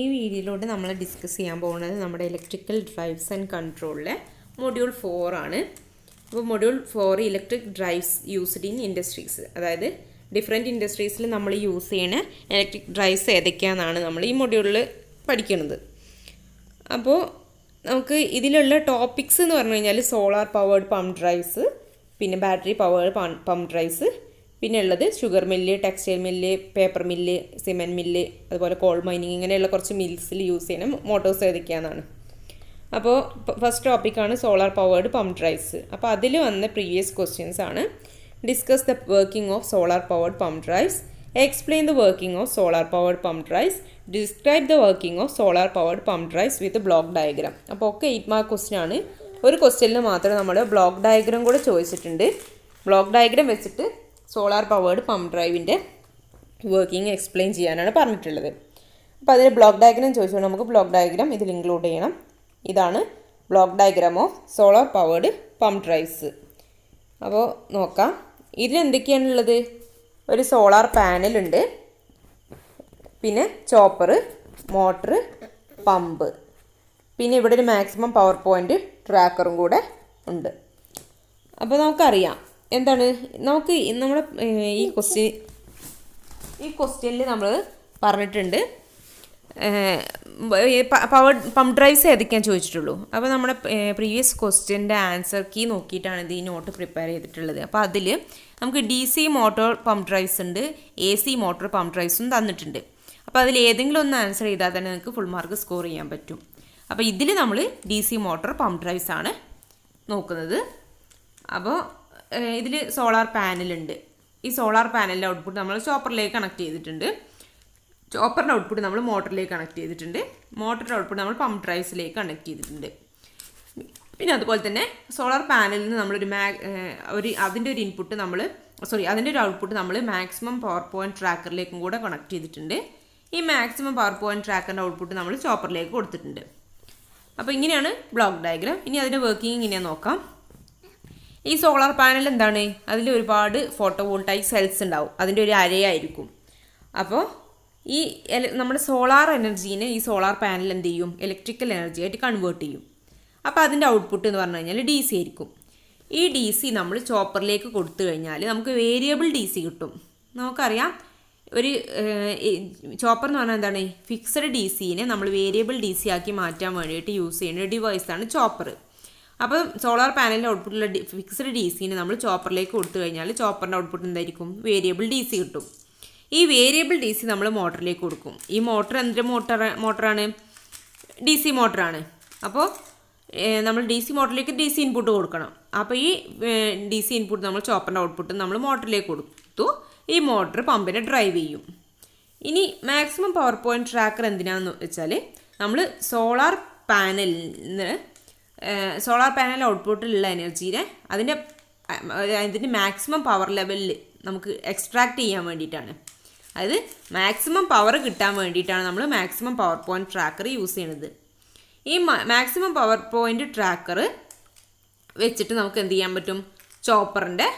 ഈ വീഡിയോയിലൂടെ നമ്മൾ ഡിസ്കസ് ചെയ്യാൻ പോകുന്നത് നമ്മുടെ ഇലക്ട്രിക്കൽ ഡ്രൈവ്സ് ആൻഡ് കൺട്രോളിലെ മൊഡ്യൂൾ ഫോർ ആണ് അപ്പോൾ module four electric drives used in industries അതായത് ഡിഫറെൻറ്റ് ഇൻഡസ്ട്രീസിൽ നമ്മൾ യൂസ് ചെയ്യുന്ന ഇലക്ട്രിക് ഡ്രൈവ്സ് ഏതൊക്കെയാണെന്നാണ് നമ്മൾ ഈ മൊഡ്യൂളിൽ പഠിക്കുന്നത് അപ്പോൾ നമുക്ക് ഇതിലുള്ള ടോപ്പിക്സ് എന്ന് പറഞ്ഞു കഴിഞ്ഞാൽ സോളാർ പവേർഡ് പമ്പ് ഡ്രൈവ്സ് പിന്നെ ബാറ്ററി പവേർഡ് പമ്പ് ഡ്രൈവ്സ് പിന്നെ ഉള്ളത് sugar mill textile mill paper mill cement mill അതുപോലെ കോൾ മൈനിങ് ഇങ്ങനെയുള്ള കുറച്ച് മിൽസിൽ യൂസ് ചെയ്യുന്ന മോട്ടോർസ് ഏതൊക്കെയാണെന്നാണ് അപ്പോൾ ഫസ്റ്റ് ടോപ്പിക്കാണ് സോളാർ പവേർഡ് പമ്പ് ഡ്രൈവ്സ് അപ്പോൾ അതിൽ വന്ന പ്രീവിയസ് ക്വസ്റ്റ്യൻസ് ആണ് discuss the working of solar powered pump drives explain the working of solar powered pump drives describe the working of solar powered pump drives with block diagram അപ്പോൾ ഒക്കെ eight mark question ആണ് ഒരു ക്വസ്റ്റ്യനിൽ മാത്രമേ നമ്മൾ block diagram കൂടെ ചോദിച്ചിട്ടുണ്ട് block diagram വെച്ചിട്ട് സോളാർ പവേർഡ് പമ്പ് ഡ്രൈവിൻ്റെ വർക്കിംഗ് എക്സ്പ്ലെയിൻ ചെയ്യാനാണ് പറഞ്ഞിട്ടുള്ളത് അപ്പോൾ അതിൽ ബ്ലോക്ക് ഡയഗ്രാം ചോദിച്ചുകൊണ്ട് നമുക്ക് ബ്ലോക്ക് ഡയഗ്രാം ഇതിൽ ഇൻക്ലൂഡ് ചെയ്യണം ഇതാണ് block diagram of solar powered pump drives അപ്പോൾ നോക്കാം ഇതിലെന്തൊക്കെയാണുള്ളത് ഒരു സോളാർ പാനലുണ്ട് പിന്നെ ചോപ്പറ് മോട്ടർ പമ്പ് പിന്നെ ഇവിടെ ഒരു മാക്സിമം പവർ പോയിൻ്റ് ട്രാക്കറും കൂടെ ഉണ്ട് അപ്പോൾ നമുക്കറിയാം എന്താണ് നമുക്ക് നമ്മുടെ ഈ ക്വസ്റ്റ്യൻ ഈ ക്വസ്റ്റ്യനിൽ നമ്മൾ പറഞ്ഞിട്ടുണ്ട് പവർ പമ്പ് ഡ്രൈവ്സ് ഏതൊക്കെയാണ് ചോദിച്ചിട്ടുള്ളൂ അപ്പോൾ നമ്മുടെ പ്രീവിയസ് ക്വസ്റ്റ്യൻ്റെ ആൻസർ കീ നോക്കിയിട്ടാണ് ഇത് ഈ നോട്ട് പ്രിപ്പയർ ചെയ്തിട്ടുള്ളത് അപ്പോൾ അതിൽ നമുക്ക് D C motor pump drives ഉണ്ട് എ സി മോട്ടോർ പമ്പ് ഡ്രൈവ്സും തന്നിട്ടുണ്ട് അപ്പോൾ അതിൽ ഏതെങ്കിലും ഒന്ന് ആൻസർ ചെയ്താൽ തന്നെ നിങ്ങൾക്ക് ഫുൾ മാർക്ക് സ്കോർ ചെയ്യാൻ പറ്റും അപ്പോൾ ഇതിൽ നമ്മൾ D C motor pump drives ആണ് നോക്കുന്നത് അപ്പോൾ ഇതിൽ സോളാർ പാനലുണ്ട് ഈ സോളാർ പാനലിൻ്റെ ഔട്ട്പുട്ട് നമ്മൾ ചോപ്പറിലേക്ക് കണക്ട് ചെയ്തിട്ടുണ്ട് ചോപ്പറിൻ്റെ ഔട്ട്പുട്ട് നമ്മൾ മോട്ടറിലേക്ക് കണക്ട് ചെയ്തിട്ടുണ്ട് മോട്ടറിൻ്റെ ഔട്ട്പുട്ട് നമ്മൾ പമ്പ് ഡ്രൈവ്സിലേക്ക് കണക്ട് ചെയ്തിട്ടുണ്ട് പിന്നെ അതുപോലെ തന്നെ സോളാർ പാനലിൽ നിന്ന് നമ്മളൊരു മാ ഒരു അതിൻ്റെ ഒരു ഇൻപുട്ട് നമ്മൾ സോറി അതിൻ്റെ ഒരു ഔട്ട്പുട്ട് നമ്മൾ മാക്സിമം പവർ പോയിൻറ്റ് ട്രാക്കറിലേക്കും കൂടെ കണക്ട് ചെയ്തിട്ടുണ്ട് ഈ മാക്സിമം പവർ പോയിൻറ്റ് ട്രാക്കറിൻ്റെ ഔട്ട്പുട്ട് നമ്മൾ ചോപ്പറിലേക്ക് കൊടുത്തിട്ടുണ്ട് അപ്പോൾ ഇങ്ങനെയാണ് ബ്ലോക്ക് ഡയഗ്രാം ഇനി അതിൻ്റെ വർക്കിംഗ് ഇങ്ങനെയാണ് നോക്കാം ഈ സോളാർ പാനൽ എന്താണ് അതിൽ ഒരുപാട് ഫോട്ടോ വോൾട്ടായി സെൽസ് ഉണ്ടാവും അതിൻ്റെ ഒരു അരയായിരിക്കും അപ്പോൾ ഈ നമ്മുടെ സോളാർ എനർജീനെ ഈ സോളാർ പാനൽ എന്ത് ചെയ്യും ഇലക്ട്രിക്കൽ എനർജി ആയിട്ട് കൺവേർട്ട് ചെയ്യും അപ്പോൾ അതിൻ്റെ ഔട്ട്പുട്ട് എന്ന് പറഞ്ഞു കഴിഞ്ഞാൽ ഡി സി ആയിരിക്കും ഈ ഡി സി നമ്മൾ ചോപ്പറിലേക്ക് കൊടുത്തു കഴിഞ്ഞാൽ നമുക്ക് വേരിയബിൾ ഡി സി കിട്ടും നമുക്കറിയാം ഒരു ചോപ്പർ എന്ന് പറഞ്ഞാൽ എന്താണ് ഫിക്സഡ് ഡി സീനെ നമ്മൾ വേരിയബിൾ ഡി സി ആക്കി മാറ്റാൻ വേണ്ടിയിട്ട് യൂസ് ചെയ്യുന്ന ഒരു ഡിവൈസാണ് ചോപ്പർ അപ്പോൾ സോളാർ പാനലിൻ്റെ ഔട്ട്പുട്ടിലെ ഫിക്സ്ഡ് ഡി സിന് നമ്മൾ ചോപ്പറിലേക്ക് കൊടുത്തു കഴിഞ്ഞാൽ ചോപ്പറിൻ്റെ ഔട്ട്പുട്ട് എന്തായിരിക്കും വേരിയബിൾ ഡി സി കിട്ടും ഈ വേരിയബിൾ ഡി സി നമ്മൾ മോട്ടറിലേക്ക് കൊടുക്കും ഈ മോട്ടർ എന്തൊരു മോട്ടർ മോട്ടറാണ് ഡി സി മോട്ടറാണ് അപ്പോൾ നമ്മൾ ഡി സി മോട്ടറിലേക്ക് ഡി സി ഇൻപുട്ട് കൊടുക്കണം അപ്പോൾ ഈ ഡി സി ഇൻപുട്ട് നമ്മൾ ചോപ്പറിൻ്റെ ഔട്ട്പുട്ട് നമ്മൾ മോട്ടറിലേക്ക് കൊടുത്തു ഈ മോട്ടർ പമ്പിനെ ഡ്രൈവ് ചെയ്യും ഇനി മാക്സിമം പവർ പോയിൻറ്റ് ട്രാക്കർ എന്തിനാണെന്ന് വെച്ചാൽ നമ്മൾ സോളാർ പാനലിന് സോളാർ പാനൽ ഔട്ട്പുട്ടിലുള്ള എനർജീനെ അതിൻ്റെ അതിൻ്റെ മാക്സിമം പവർ ലെവലിൽ നമുക്ക് എക്സ്ട്രാക്ട് ചെയ്യാൻ വേണ്ടിയിട്ടാണ് അതായത് മാക്സിമം പവർ കിട്ടാൻ വേണ്ടിയിട്ടാണ് നമ്മൾ maximum power point tracker use ചെയ്യുന്നത് ഈ മാക്സിമം പവർ പോയിൻ്റ് ട്രാക്കർ വെച്ചിട്ട് നമുക്ക് എന്ത് ചെയ്യാൻ പറ്റും ചോപ്പറിൻ്റെ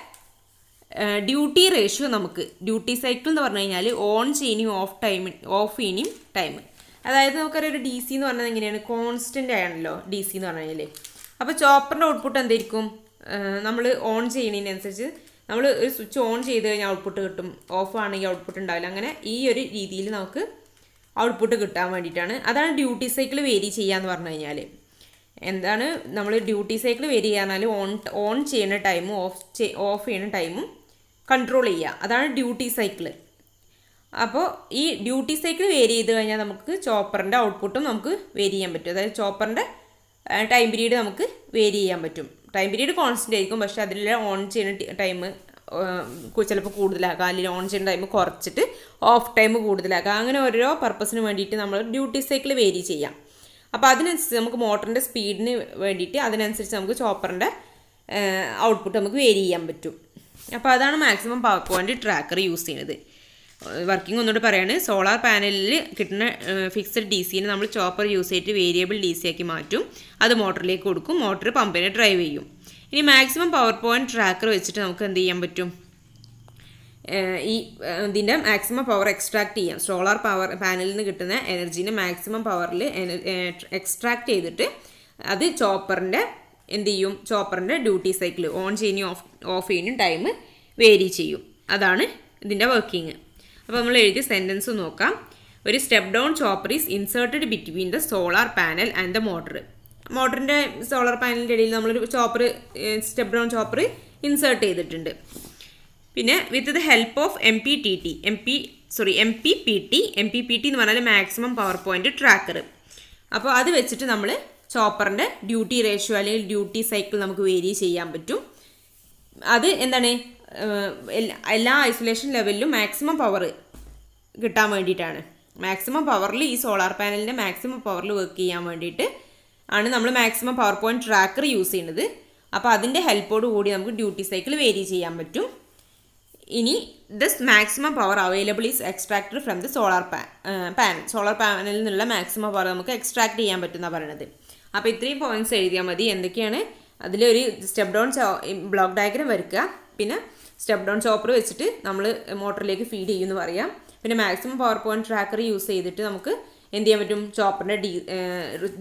ഡ്യൂട്ടി റേഷ്യോ നമുക്ക് ഡ്യൂട്ടി സൈക്കിൾ എന്ന് പറഞ്ഞു കഴിഞ്ഞാൽ ഓൺ ചെയ്യുന്നതും ഓഫ് ടൈം ഓഫ് ചെയ്യുന്നതും ടൈം അതായത് നമുക്കറിയാം ഒരു ഡി സി എന്ന് പറഞ്ഞത് എങ്ങനെയാണ് കോൺസ്റ്റൻ്റ് ആണല്ലോ ഡി സി എന്ന് പറഞ്ഞു കഴിഞ്ഞാൽ അപ്പോൾ ചോപ്പറിൻ്റെ ഔട്ട്പുട്ട് എന്തായിരിക്കും നമ്മൾ ഓൺ ചെയ്യണതിനനുസരിച്ച് നമ്മൾ ഒരു സ്വിച്ച് ഓൺ ചെയ്ത് കഴിഞ്ഞാൽ ഔട്ട്പുട്ട് കിട്ടും ഓഫ് ആണെങ്കിൽ ഔട്ട്പുട്ട് ഉണ്ടാവില്ല അങ്ങനെ ഈ ഒരു രീതിയിൽ നമുക്ക് ഔട്ട്പുട്ട് കിട്ടാൻ വേണ്ടിയിട്ടാണ് അതാണ് ഡ്യൂട്ടി സൈക്കിൾ വേരി എന്ന് പറഞ്ഞു കഴിഞ്ഞാൽ എന്താണ് നമ്മൾ ഡ്യൂട്ടി സൈക്കിൾ വേരി ചെയ്യാന്നാൽ ഓൺ ഓൺ ചെയ്യുന്ന ടൈമും ഓഫ് ഓഫ് ചെയ്യുന്ന ടൈമും കൺട്രോൾ ചെയ്യുക അതാണ് ഡ്യൂട്ടി സൈക്കിൾ അപ്പോൾ ഈ ഡ്യൂട്ടി സൈക്കിൾ വേരി ചെയ്ത് കഴിഞ്ഞാൽ നമുക്ക് ചോപ്പറിൻ്റെ ഔട്ട്പുട്ടും നമുക്ക് വേരി ചെയ്യാൻ പറ്റും അതായത് ചോപ്പറിൻ്റെ ടൈം പീരീഡ് നമുക്ക് വേരി ചെയ്യാൻ പറ്റും ടൈം പീരീഡ് കോൺസ്റ്റൻ്റ് ആയിരിക്കും പക്ഷേ അതിൽ ഓൺ ചെയ്യുന്ന ടൈം ചിലപ്പോൾ കൂടുതലാകുക അല്ലെങ്കിൽ ഓൺ ചെയ്യുന്ന ടൈം കുറച്ചിട്ട് ഓഫ് ടൈം കൂടുതലാകുക അങ്ങനെ ഓരോ പർപ്പസിന് വേണ്ടിയിട്ട് നമ്മൾ ഡ്യൂട്ടി സൈക്കിൾ വേരി ചെയ്യാം അപ്പോൾ അതിനനുസരിച്ച് നമുക്ക് മോട്ടറിൻ്റെ സ്പീഡിന് വേണ്ടിയിട്ട് അതിനനുസരിച്ച് നമുക്ക് ചോപ്പറിൻ്റെ ഔട്ട്പുട്ട് നമുക്ക് വേരി ചെയ്യാൻ പറ്റും അപ്പോൾ അതാണ് maximum power point tracker use ചെയ്യുന്നത് വർക്കിംഗ് ഒന്നുകൂടി പറയാണ് സോളാർ പാനലിൽ കിട്ടുന്ന ഫിക്സഡ് ഡി സിനെ നമ്മൾ ചോപ്പർ യൂസ് ചെയ്തിട്ട് വേരിയബിൾ ഡി സി ആക്കി മാറ്റും അത് മോട്ടറിലേക്ക് കൊടുക്കും മോട്ടറ് പമ്പിനെ ഡ്രൈവ് ചെയ്യും ഇനി മാക്സിമം പവർ പോയിൻറ്റ് ട്രാക്കർ വെച്ചിട്ട് നമുക്ക് എന്ത് ചെയ്യാൻ പറ്റും ഈ ഇതിൻ്റെ മാക്സിമം പവർ എക്സ്ട്രാക്ട് ചെയ്യാം സോളാർ പവർ പാനലിൽ നിന്ന് കിട്ടുന്ന എനർജീനെ മാക്സിമം പവറിൽ എക്സ്ട്രാക്ട് ചെയ്തിട്ട് അത് ചോപ്പറിൻ്റെ എന്ത് ചെയ്യും ചോപ്പറിൻ്റെ ഡ്യൂട്ടി സൈക്കിൾ ഓൺ ചെയ്യുകയും ഓഫ് ഓഫ് ചെയ്യുന്ന ടൈം വേരി ചെയ്യും അതാണ് ഇതിൻ്റെ വർക്കിംഗ് അപ്പോൾ നമ്മൾ എഴുതിയ സെൻറ്റൻസ് നോക്കാം ഒരു step down chopper is inserted between the solar panel and the motor മോട്ടറിൻ്റെ സോളാർ പാനലിൻ്റെ ഇടയിൽ നമ്മളൊരു chopper step down chopper insert ചെയ്തിട്ടുണ്ട് പിന്നെ with the help of M P T T M P sorry M P P T M P P T എന്ന് പറഞ്ഞാൽ maximum power point tracker അപ്പോൾ അത് വെച്ചിട്ട് നമ്മൾ ചോപ്പറിൻ്റെ ഡ്യൂട്ടി റേഷ്യോ അല്ലെങ്കിൽ ഡ്യൂട്ടി സൈക്കിൾ നമുക്ക് വേരി ചെയ്യാൻ പറ്റും അത് എന്താണ് എല്ലാ ഐസൊലേഷൻ ലെവലിലും മാക്സിമം പവർ കിട്ടാൻ വേണ്ടിയിട്ടാണ് മാക്സിമം പവറിൽ ഈ സോളാർ പാനലിൻ്റെ മാക്സിമം പവറിൽ വർക്ക് ചെയ്യാൻ വേണ്ടിയിട്ട് ആണ് നമ്മൾ maximum power point tracker use ചെയ്യുന്നത് അപ്പോൾ അതിൻ്റെ ഹെൽപ്പോട് കൂടി നമുക്ക് ഡ്യൂട്ടി സൈക്കിൾ വേരി ചെയ്യാൻ പറ്റും ഇനി thus maximum power available is extracted from the solar panel solar പാനലിൽ നിന്നുള്ള മാക്സിമം പവർ നമുക്ക് എക്സ്ട്രാക്ട് ചെയ്യാൻ പറ്റുന്ന പറയണത് അപ്പോൾ ഇത്രയും പോയിന്റ്സ് എഴുതിയാൽ മതി എന്തൊക്കെയാണ് അതിലൊരു സ്റ്റെപ്പ് ഡൗൺ ബ്ലോക്ക് ഡയഗ്രം വരയ്ക്കുക പിന്നെ സ്റ്റെപ്പ് ഡൗൺ ചോപ്പർ വെച്ചിട്ട് നമ്മൾ മോട്ടറിലേക്ക് ഫീഡ് ചെയ്യുമെന്ന് പറയാം പിന്നെ maximum power point tracker use ചെയ്തിട്ട് നമുക്ക് എന്ത് ചെയ്യാൻ പറ്റും ചോപ്പറിൻ്റെ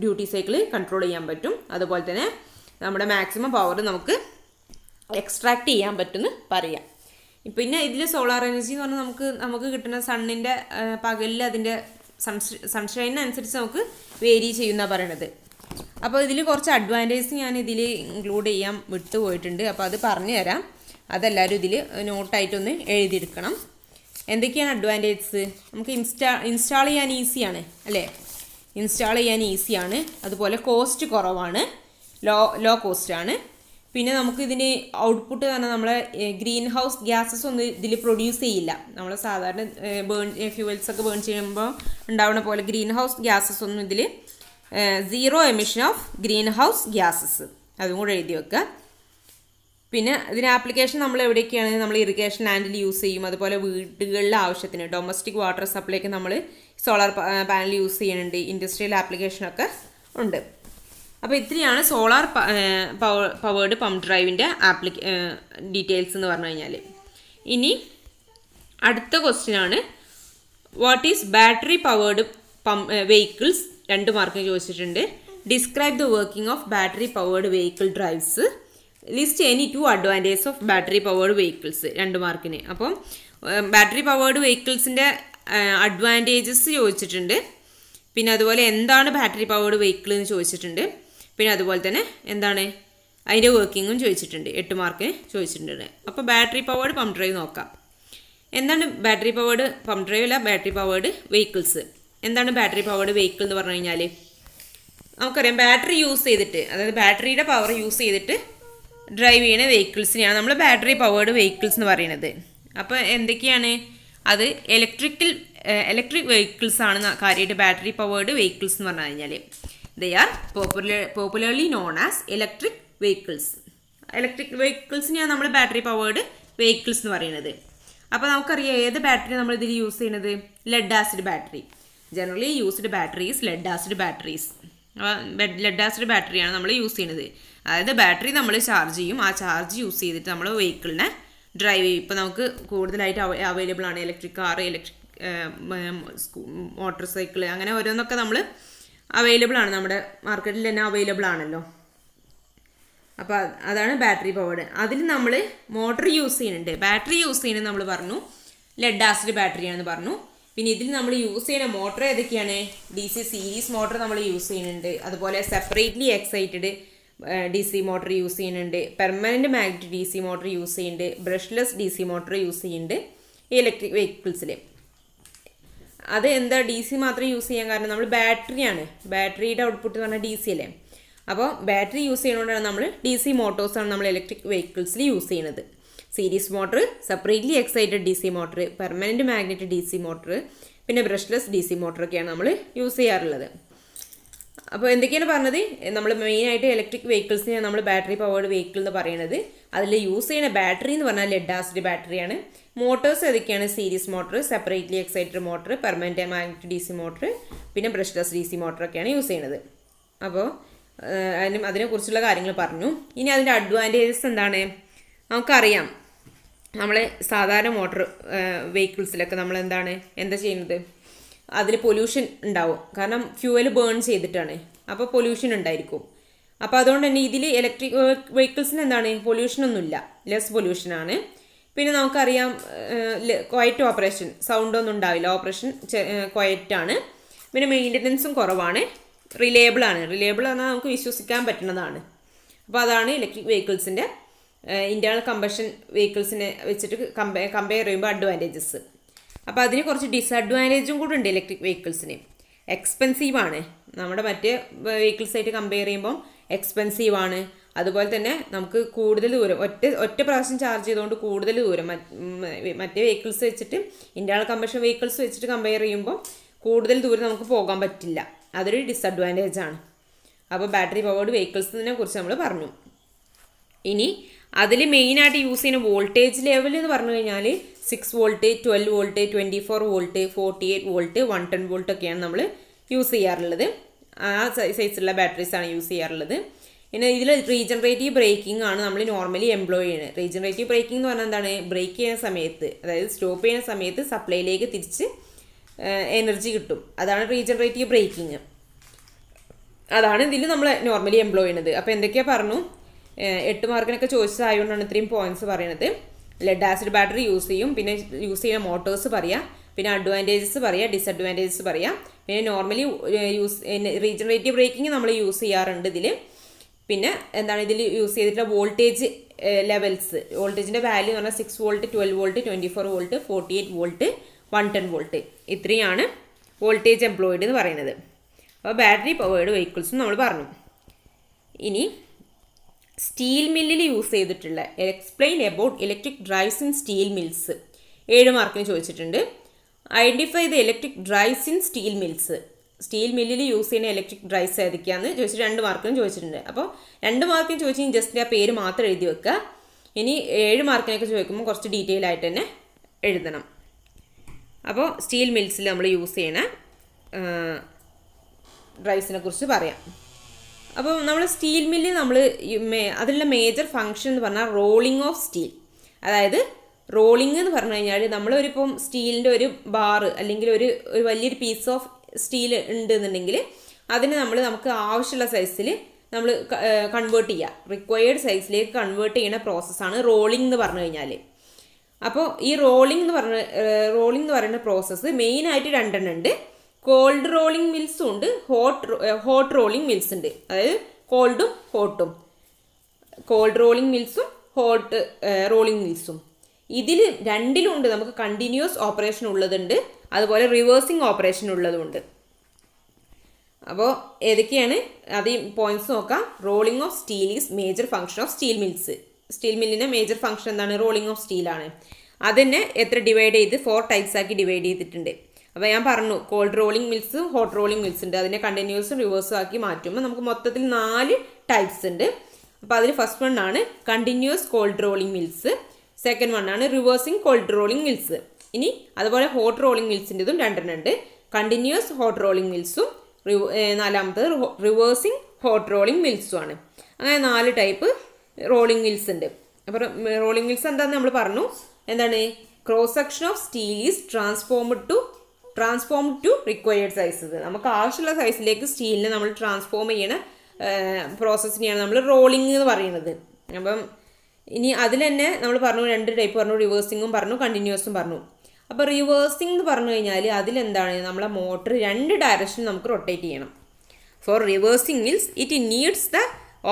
ഡ്യൂട്ടി സൈക്കിൾ കൺട്രോൾ ചെയ്യാൻ പറ്റും അതുപോലെ തന്നെ നമ്മുടെ മാക്സിമം പവർ നമുക്ക് എക്സ്ട്രാക്ട് ചെയ്യാൻ പറ്റുമെന്ന് പറയാം പിന്നെ ഇതിൽ സോളാർ എനർജി എന്ന് പറഞ്ഞാൽ നമുക്ക് നമുക്ക് കിട്ടുന്ന സണ്ണിൻ്റെ പകലിൽ അതിൻ്റെ സൺഷൈ സൺഷൈനനുസരിച്ച് നമുക്ക് വേരി ചെയ്യുന്ന പറയണത് അപ്പോൾ ഇതിൽ കുറച്ച് അഡ്വാൻറ്റേജ് ഞാൻ ഇതിൽ ഇൻക്ലൂഡ് ചെയ്യാൻ വിട്ടുപോയിട്ടുണ്ട് അപ്പോൾ അത് പറഞ്ഞു തരാം അതെല്ലാവരും ഇതിൽ നോട്ടായിട്ടൊന്ന് എഴുതിയെടുക്കണം എന്തൊക്കെയാണ് അഡ്വാൻറ്റേജസ് നമുക്ക് ഇൻസ്റ്റാ ഇൻസ്റ്റാൾ ചെയ്യാൻ ഈസിയാണ് അല്ലേ ഇൻസ്റ്റാൾ ചെയ്യാൻ ഈസിയാണ് അതുപോലെ കോസ്റ്റ് കുറവാണ് ലോ ലോ കോസ്റ്റാണ് പിന്നെ നമുക്ക് ഇതിന് ഔട്ട്പുട്ട് തന്നെ നമ്മൾ ഗ്രീൻ ഹൗസ് ഗ്യാസസ് ഒന്നും ഇതിൽ പ്രൊഡ്യൂസ് ചെയ്യില്ല നമ്മൾ സാധാരണ ബേൺ ഫ്യൂവൽസ് ഒക്കെ ബേൺ ചെയ്യുമ്പോൾ ഉണ്ടാവുന്ന പോലെ ഗ്രീൻ ഹൗസ് ഗ്യാസസ് ഒന്നും ഇതിൽ zero emission of green house gases അതും കൂടെ എഴുതി വെക്കുക പിന്നെ ഇതിന് ആപ്ലിക്കേഷൻ നമ്മൾ എവിടെയൊക്കെയാണ് നമ്മൾ ഇറിഗേഷൻ ലാൻഡിൽ യൂസ് ചെയ്യും അതുപോലെ വീടുകളിലെ ആവശ്യത്തിന് ഡൊമസ്റ്റിക് വാട്ടർ സപ്ലൈക്ക് നമ്മൾ സോളാർ പാനൽ യൂസ് ചെയ്യുന്നുണ്ട് ഇൻഡസ്ട്രിയൽ ആപ്ലിക്കേഷനൊക്കെ ഉണ്ട് അപ്പോൾ ഇത്രയാണ് സോളാർ പവേർഡ് പമ്പ് ഡ്രൈവിൻ്റെ ആപ്ലി ഡീറ്റെയിൽസ് എന്ന് പറഞ്ഞു കഴിഞ്ഞാൽ ഇനി അടുത്ത ക്വസ്റ്റിനാണ് വാട്ട് ഈസ് ബാറ്ററി പവേർഡ് പം വെഹിക്കിൾസ് രണ്ട് മാർക്ക് ചോദിച്ചിട്ടുണ്ട് describe the working of battery powered vehicle drives list any two advantage of battery powered vehicles രണ്ട് മാർക്കിന് അപ്പം ബാറ്ററി പവേർഡ് വെഹിക്കിൾസിൻ്റെ അഡ്വാൻറ്റേജസ് ചോദിച്ചിട്ടുണ്ട് പിന്നെ അതുപോലെ എന്താണ് ബാറ്ററി പവേർഡ് വെഹിക്കിൾ എന്ന് ചോദിച്ചിട്ടുണ്ട് പിന്നെ അതുപോലെ തന്നെ എന്താണ് അതിൻ്റെ വർക്കിങ്ങും ചോദിച്ചിട്ടുണ്ട് എട്ട് മാർക്ക് ചോദിച്ചിട്ടുണ്ട് അപ്പോൾ ബാറ്ററി പവേർഡ് പമ്പ് ഡ്രൈവ് നോക്കാം എന്താണ് ബാറ്ററി പവേർഡ് പമ്പ് ഡ്രൈവ് അല്ല ബാറ്ററി പവേർഡ് വെഹിക്കിൾസ് എന്താണ് ബാറ്ററി പവേർഡ് വെഹിക്കിൾ എന്ന് പറഞ്ഞു കഴിഞ്ഞാൽ നമുക്കറിയാം ബാറ്ററി യൂസ് ചെയ്തിട്ട് അതായത് ബാറ്ററിയുടെ പവർ യൂസ് ചെയ്തിട്ട് ഡ്രൈവ് ചെയ്യുന്ന വെഹിക്കിൾസിനെയാണ് നമ്മൾ ബാറ്ററി പവേർഡ് വെഹിക്കിൾസ് എന്ന് പറയുന്നത് അപ്പോൾ എന്തൊക്കെയാണ് അത് ഇലക്ട്രിക്കൽ ഇലക്ട്രിക് വെഹിക്കിൾസ് ആണ് കാര്യമായിട്ട് ബാറ്ററി പവേർഡ് വെഹിക്കിൾസ് എന്ന് പറഞ്ഞു കഴിഞ്ഞാൽ they are popular popularly known as electric vehicles electric വെഹിക്കിൾസിനെയാണ് നമ്മൾ ബാറ്ററി പവേർഡ് വെഹിക്കിൾസ് എന്ന് പറയുന്നത് അപ്പോൾ നമുക്കറിയാം ഏത് ബാറ്ററി നമ്മൾ ഇതിൽ യൂസ് ചെയ്യുന്നത് lead acid battery generally used batteries lead acid batteries lead acid ബാറ്ററിയാണ് നമ്മൾ യൂസ് ചെയ്യുന്നത് അതായത് ബാറ്ററി നമ്മൾ ചാർജ് ചെയ്യും ആ ചാർജ് യൂസ് ചെയ്തിട്ട് നമ്മൾ വെഹിക്കിളിനെ ഡ്രൈവ് ചെയ്യും ഇപ്പോൾ നമുക്ക് കൂടുതലായിട്ട് അവൈലബിൾ ആണ് electric car electric motor cycle അങ്ങനെ ഓരോന്നൊക്കെ നമ്മൾ അവൈലബിൾ ആണ് നമ്മുടെ മാർക്കറ്റിൽ തന്നെ അവൈലബിൾ ആണല്ലോ അപ്പോൾ അതാണ് ബാറ്ററി പവേഡ് അതിൽ നമ്മൾ മോട്ടർ യൂസ് ചെയ്യുന്നുണ്ട് ബാറ്ററി യൂസ് ചെയ്യുന്നത് നമ്മൾ പറഞ്ഞു ലെഡ് ആസിഡ് ബാറ്ററിയാണെന്ന് പറഞ്ഞു പിന്നെ ഇതിൽ നമ്മൾ യൂസ് ചെയ്യുന്ന മോട്ടർ ഏതൊക്കെയാണ് ഡി സി സീരീസ് മോട്ടർ നമ്മൾ യൂസ് ചെയ്യുന്നുണ്ട് അതുപോലെ separately excited D C motor use ചെയ്യുന്നുണ്ട് permanent magnet D C motor use ചെയ്യുന്നുണ്ട് brushless D C motor use ചെയ്യുന്നുണ്ട് ഇലക്ട്രിക് വെഹിക്കിൾസിൽ അത് എന്താ ഡി സി മാത്രം യൂസ് ചെയ്യാൻ കാരണം നമ്മൾ ബാറ്ററിയാണ് ബാറ്ററിയുടെ ഔട്ട്പുട്ട് എന്ന് പറഞ്ഞാൽ ഡി സി അല്ലേ അപ്പോൾ ബാറ്ററി യൂസ് ചെയ്യുന്നതുകൊണ്ടാണ് നമ്മൾ ഡി സി മോട്ടോഴ്സാണ് നമ്മൾ ഇലക്ട്രിക് വെഹിക്കിൾസിൽ യൂസ് ചെയ്യുന്നത് series motor separately excited D C motor permanent magnet D C motor പിന്നെ ബ്രഷ്ലെസ് ഡി സി മോട്ടറൊക്കെയാണ് നമ്മൾ യൂസ് ചെയ്യാറുള്ളത് അപ്പോൾ എന്തൊക്കെയാണ് പറഞ്ഞത് നമ്മൾ മെയിനായിട്ട് ഇലക്ട്രിക് വെഹിക്കിൾസിനെ നമ്മൾ ബാറ്ററി പവേർഡ് വെഹിക്കിൾ എന്ന് പറയുന്നത് അതിൽ യൂസ് ചെയ്യുന്ന ബാറ്ററി എന്ന് പറഞ്ഞാൽ ലെഡ് ആസിഡ് ബാറ്ററിയാണ് മോട്ടോഴ്സ് ഏതൊക്കെയാണ് series motor separately excited motor permanent magnet D C motor പിന്നെ ബ്രഷ്ലെസ് ഡി സി മോട്ടറൊക്കെയാണ് യൂസ് ചെയ്യുന്നത് അപ്പോൾ അതിനും അതിനെക്കുറിച്ചുള്ള കാര്യങ്ങൾ പറഞ്ഞു ഇനി അതിൻ്റെ അഡ്വാൻറ്റേജസ് എന്താണ് നമുക്കറിയാം നമ്മൾ സാധാരണ മോട്ടോർ വെഹിക്കിൾസിലൊക്കെ നമ്മൾ എന്താണ് എന്താ ചെയ്യുന്നത് അതിൽ പൊല്യൂഷൻ ഉണ്ടാവും കാരണം ഫ്യൂവൽ ബേൺ ചെയ്തിട്ടാണ് അപ്പോൾ പൊല്യൂഷൻ ഉണ്ടായിരിക്കും അപ്പോൾ അതുകൊണ്ട് തന്നെ ഇതിൽ ഇലക്ട്രിക് വെഹിക്കിൾസിന് എന്താണ് പൊല്യൂഷനൊന്നുമില്ല ലെസ് പൊല്യൂഷനാണ് പിന്നെ നമുക്കറിയാം ക്വയറ്റ് ഓപ്പറേഷൻ സൗണ്ട് ഒന്നും ഉണ്ടാവില്ല ഓപ്പറേഷൻ ക്വയറ്റാണ് പിന്നെ മെയിൻ്റനൻസും കുറവാണ് റിലേബിളാണ് റിലേബിൾ എന്നാൽ നമുക്ക് വിശ്വസിക്കാൻ പറ്റുന്നതാണ് അപ്പോൾ അതാണ് ഇലക്ട്രിക് വെഹിക്കിൾസിൻ്റെ ഇൻറ്റേണൽ കമ്പഷൻ വെഹിക്കിൾസിനെ വെച്ചിട്ട് കമ്പയർ കമ്പയർ ചെയ്യുമ്പോൾ അഡ്വാൻറ്റേജസ് അപ്പോൾ അതിന് കുറച്ച് ഡിസഡ്വാൻറ്റേജും കൂടെ ഉണ്ട് ഇലക്ട്രിക് വെഹിക്കിൾസിന് എക്സ്പെൻസീവാണ് നമ്മുടെ മറ്റ് വെഹിക്കിൾസായിട്ട് കമ്പയർ ചെയ്യുമ്പോൾ എക്സ്പെൻസീവാണ് അതുപോലെ തന്നെ നമുക്ക് കൂടുതൽ ദൂരം ഒറ്റ ഒറ്റ പ്രാവശ്യം ചാർജ് ചെയ്തുകൊണ്ട് കൂടുതൽ ദൂരം മറ്റേ വെഹിക്കിൾസ് വെച്ചിട്ട് ഇൻ്റേണൽ കമ്പഷൻ വെഹിക്കിൾസ് വെച്ചിട്ട് കമ്പയർ ചെയ്യുമ്പോൾ കൂടുതൽ ദൂരം നമുക്ക് പോകാൻ പറ്റില്ല അതൊരു ഡിസഡ്വാൻറ്റേജ് ആണ് അപ്പോൾ ബാറ്ററി പവേർഡ് വെഹിക്കിൾസിനെ കുറിച്ച് നമ്മൾ പറഞ്ഞു ഇനി അതിൽ മെയിനായിട്ട് യൂസ് ചെയ്യുന്ന വോൾട്ടേജ് ലെവൽ എന്ന് പറഞ്ഞു കഴിഞ്ഞാൽ six volt twelve volt twenty four volt forty eight volt one ten volt ഒക്കെയാണ് നമ്മൾ യൂസ് ചെയ്യാറുള്ളത് ആ സൈസിലുള്ള ബാറ്ററീസാണ് യൂസ് ചെയ്യാറുള്ളത് പിന്നെ ഇതിൽ റീജനറേറ്റീവ് ബ്രേക്കിംഗ് ആണ് നമ്മൾ നോർമലി എംപ്ലോയ് ചെയ്യുന്നത് റീജനറേറ്റീവ് ബ്രേക്കിംഗ് എന്ന് പറഞ്ഞാൽ എന്താണ് ബ്രേക്ക് ചെയ്യുന്ന സമയത്ത് അതായത് സ്റ്റോപ്പ് ചെയ്യുന്ന സമയത്ത് സപ്ലൈയിലേക്ക് തിരിച്ച് എനർജി കിട്ടും അതാണ് റീജനറേറ്റീവ് ബ്രേക്കിംഗ് അതാണ് ഇതിൽ നമ്മൾ നോർമലി എംപ്ലോയ് ചെയ്യുന്നത് അപ്പോൾ എന്തൊക്കെയാണ് പറഞ്ഞു എട്ട് മാർക്കിനൊക്കെ ചോദിച്ചതായതുകൊണ്ടാണ് ഇത്രയും പോയിന്റ്സ് പറയുന്നത് ലെഡ് ആസിഡ് ബാറ്ററി യൂസ് ചെയ്യും പിന്നെ യൂസ് ചെയ്യുന്ന മോട്ടോഴ്സ് പറയാം പിന്നെ അഡ്വാൻറ്റേജസ് പറയാം ഡിസഡ്വാൻറ്റേജസ് പറയാം പിന്നെ നോർമലി യൂസ് റീജനറേറ്റീവ് ബ്രേക്കിംഗ് നമ്മൾ യൂസ് ചെയ്യാറുണ്ട് ഇതിൽ പിന്നെ എന്താണ് ഇതിൽ യൂസ് ചെയ്തിട്ടുള്ള വോൾട്ടേജ് ലെവൽസ് വോൾട്ടേജിൻ്റെ വാല്യൂ എന്ന് പറഞ്ഞാൽ six volt twelve volt twenty four volt forty eight volt one ten volt ഇത്രയാണ് വോൾട്ടേജ് എംപ്ലോയിഡ് എന്ന് പറയുന്നത് അപ്പോൾ ബാറ്ററി പവേർഡ് വെഹിക്കിൾസും നമ്മൾ പറഞ്ഞു ഇനി സ്റ്റീൽ മില്ലിൽ യൂസ് ചെയ്തിട്ടുള്ള explain about electric drives in steel mills ഏഴ് മാർക്കിന് ചോദിച്ചിട്ടുണ്ട് identify the electric drives in steel mills steel മില്ലിൽ യൂസ് ചെയ്യുന്ന ഇലക്ട്രിക് ഡ്രൈവ്സ് ഏതൊക്കെയാണെന്ന് ചോദിച്ചിട്ട് രണ്ട് മാർക്കിനും ചോദിച്ചിട്ടുണ്ട് അപ്പോൾ രണ്ട് മാർക്കിന് ചോദിച്ചു ജസ്റ്റ് ആ പേര് മാത്രം എഴുതി വെക്കുക ഇനി ഏഴ് മാർക്കിനൊക്കെ ചോദിക്കുമ്പോൾ കുറച്ച് ഡീറ്റെയിൽ ആയിട്ട് തന്നെ എഴുതണം അപ്പോൾ സ്റ്റീൽ മിൽസിൽ നമ്മൾ യൂസ് ചെയ്യണ ഡ്രൈവ്സിനെ കുറിച്ച് പറയാം അപ്പോൾ നമ്മൾ സ്റ്റീൽ മില്ലിൽ നമ്മൾ അതിലുള്ള മേജർ ഫങ്ഷൻ എന്ന് പറഞ്ഞാൽ റോളിംഗ് ഓഫ് സ്റ്റീൽ അതായത് റോളിംഗ് എന്ന് പറഞ്ഞു കഴിഞ്ഞാൽ നമ്മളൊരിപ്പം സ്റ്റീലിൻ്റെ ഒരു ബാറ് അല്ലെങ്കിൽ ഒരു ഒരു വലിയൊരു പീസ് ഓഫ് സ്റ്റീൽ ഉണ്ട് എന്നുണ്ടെങ്കിൽ അതിന് നമ്മൾ നമുക്ക് ആവശ്യമുള്ള സൈസിൽ നമ്മൾ കൺവേർട്ട് ചെയ്യുക റിക്വയർഡ് സൈസിലേക്ക് കൺവേർട്ട് ചെയ്യുന്ന പ്രോസസ്സാണ് റോളിംഗ് എന്ന് പറഞ്ഞു കഴിഞ്ഞാൽ അപ്പോൾ ഈ റോളിംഗ് എന്ന് പറഞ്ഞ റോളിംഗ് എന്ന് പറയുന്ന പ്രോസസ്സ് മെയിനായിട്ട് രണ്ടെണ്ണം ഉണ്ട് കോൾഡ് റോളിംഗ് മിൽസ് ഉണ്ട് ഹോട്ട് ഹോട്ട് റോളിംഗ് മിൽസ് ഉണ്ട് അതായത് കോൾഡും ഹോട്ടും കോൾഡ് റോളിംഗ് മിൽസും ഹോട്ട് റോളിംഗ് മിൽസും ഇതിൽ രണ്ടിലുണ്ട് നമുക്ക് കണ്ടിന്യൂസ് ഓപ്പറേഷൻ ഉള്ളതുണ്ട് അതുപോലെ റിവേഴ്സിങ് ഓപ്പറേഷൻ ഉള്ളതുണ്ട് അപ്പോൾ ഏതൊക്കെയാണ് ആദ്യം പോയിന്റ്സ് നോക്കാം rolling of steel is major function of steel mills steel മില്ലിൻ്റെ മേജർ ഫംഗ്ഷൻ എന്താണ് റോളിംഗ് ഓഫ് സ്റ്റീലാണ് അതിനെ എത്ര ഡിവൈഡ് ചെയ്ത് ഫോർ ടൈപ്സ് ആക്കി ഡിവൈഡ് ചെയ്തിട്ടുണ്ട് അപ്പോൾ ഞാൻ പറഞ്ഞു cold rolling mills hot rolling mills ഉണ്ട് അതിനെ കണ്ടിന്യൂസും റിവേഴ്സും ആക്കി മാറ്റുമ്പോൾ നമുക്ക് മൊത്തത്തിൽ നാല് ടൈപ്സ് ഉണ്ട് അപ്പോൾ അതിൽ ഫസ്റ്റ് വൺ ആണ് continuous cold rolling mills second one ആണ് റിവേഴ്സിങ് കോൾഡ് റോളിംഗ് മിൽസ് ഇനി അതുപോലെ ഹോട്ട് റോളിംഗ് മിൽസിൻ്റെതും രണ്ടെണ്ണം ഉണ്ട് കണ്ടിന്യൂസ് ഹോട്ട് റോളിംഗ് മിൽസും നാലാമത്തത് റിവേഴ്സിങ് ഹോട്ട് റോളിംഗ് മിൽസും ആണ് അങ്ങനെ നാല് ടൈപ്പ് റോളിംഗ് മിൽസ് ഉണ്ട് അപ്പോൾ റോളിംഗ് മിൽസ് എന്താണെന്ന് നമ്മൾ പറഞ്ഞു എന്താണ് cross section of steel is transformed to transform to required size നമുക്ക് ആവശ്യമുള്ള സൈസിലേക്ക് സ്റ്റീലിനെ നമ്മൾ ട്രാൻസ്ഫോം ചെയ്യണ പ്രോസസ്സിനെയാണ് നമ്മൾ റോളിംഗ് എന്ന് പറയുന്നത് അപ്പം ഇനി അതിൽ തന്നെ നമ്മൾ പറഞ്ഞു രണ്ട് ടൈപ്പ് പറഞ്ഞു റിവേഴ്സിങ്ങും പറഞ്ഞു കണ്ടിന്യൂസും പറഞ്ഞു അപ്പോൾ റിവേഴ്സിംഗ് എന്ന് പറഞ്ഞു കഴിഞ്ഞാൽ അതിലെന്താണ് നമ്മളെ മോട്ടർ രണ്ട് ഡയറക്ഷൻ നമുക്ക് റൊട്ടേറ്റ് ചെയ്യണം for reversing means it needs the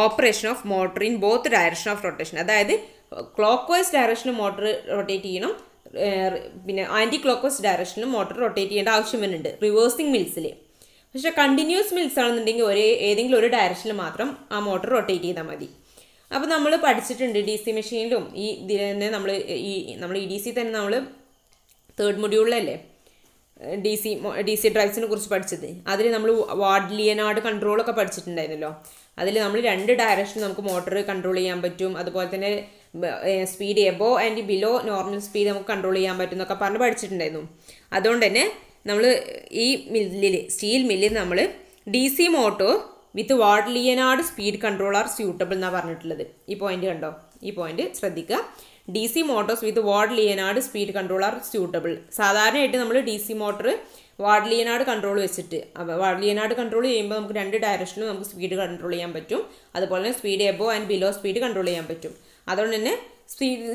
operation of motor in both direction of rotation അതായത് ക്ലോക്ക് വൈസ് ഡയറക്ഷനിൽ മോട്ടർ റൊട്ടേറ്റ് ചെയ്യണം പിന്നെ ആൻറ്റി ക്ലോക്ക് വൈസ് ഡയറക്ഷനിൽ മോട്ടോർ റൊട്ടേറ്റ് ചെയ്യേണ്ട ആവശ്യം വരുന്നുണ്ട് റിവേഴ്സിംഗ് മിൽസിൽ പക്ഷേ കണ്ടിന്യൂസ് മിൽസ് ആണെന്നുണ്ടെങ്കിൽ ഒരേ ഏതെങ്കിലും ഒരു ഡയറക്ഷനിൽ മാത്രം ആ മോട്ടോർ റൊട്ടേറ്റ് ചെയ്താൽ മതി അപ്പോൾ നമ്മൾ പഠിച്ചിട്ടുണ്ട് ഡി സി മെഷീനിലും ഈ ഇതിൽ തന്നെ നമ്മൾ ഈ നമ്മൾ ഇ ഡി സി തന്നെ നമ്മൾ തേർഡ് മൊഡ്യൂളിലല്ലേ ഡി സി ഡി സി ഡ്രൈവ്സിനെ കുറിച്ച് പഠിച്ചത് അതിൽ നമ്മൾ വാഡ്ലിയനാട് കൺട്രോളൊക്കെ പഠിച്ചിട്ടുണ്ടായിരുന്നല്ലോ അതിൽ നമ്മൾ രണ്ട് ഡയറക്ഷൻ നമുക്ക് മോട്ടോർ കൺട്രോൾ ചെയ്യാൻ പറ്റും അതുപോലെ തന്നെ speed above and below normal speed നമുക്ക് കൺട്രോൾ ചെയ്യാൻ പറ്റും എന്നൊക്കെ പറഞ്ഞ് പഠിച്ചിട്ടുണ്ടായിരുന്നു അതുകൊണ്ട് തന്നെ നമ്മൾ ഈ മില്ലിൽ സ്റ്റീൽ മില്ലിൽ നമ്മൾ D C motor with Ward Leonard speed control are suitable എന്നാണ് പറഞ്ഞിട്ടുള്ളത് ഈ പോയിന്റ് കണ്ടോ ഈ പോയിന്റ് ശ്രദ്ധിക്കുക D C motors with Ward Leonard speed control are suitable സാധാരണയായിട്ട് നമ്മൾ D C motor Ward Leonard control വെച്ചിട്ട് വാർഡ് ലിയനാട് കൺട്രോൾ ചെയ്യുമ്പോൾ നമുക്ക് രണ്ട് ഡയറക്ഷനിലും നമുക്ക് സ്പീഡ് കൺട്രോൾ ചെയ്യാൻ പറ്റും അതുപോലെ തന്നെ speed above and below speed control ചെയ്യാൻ പറ്റും അതുകൊണ്ട് തന്നെ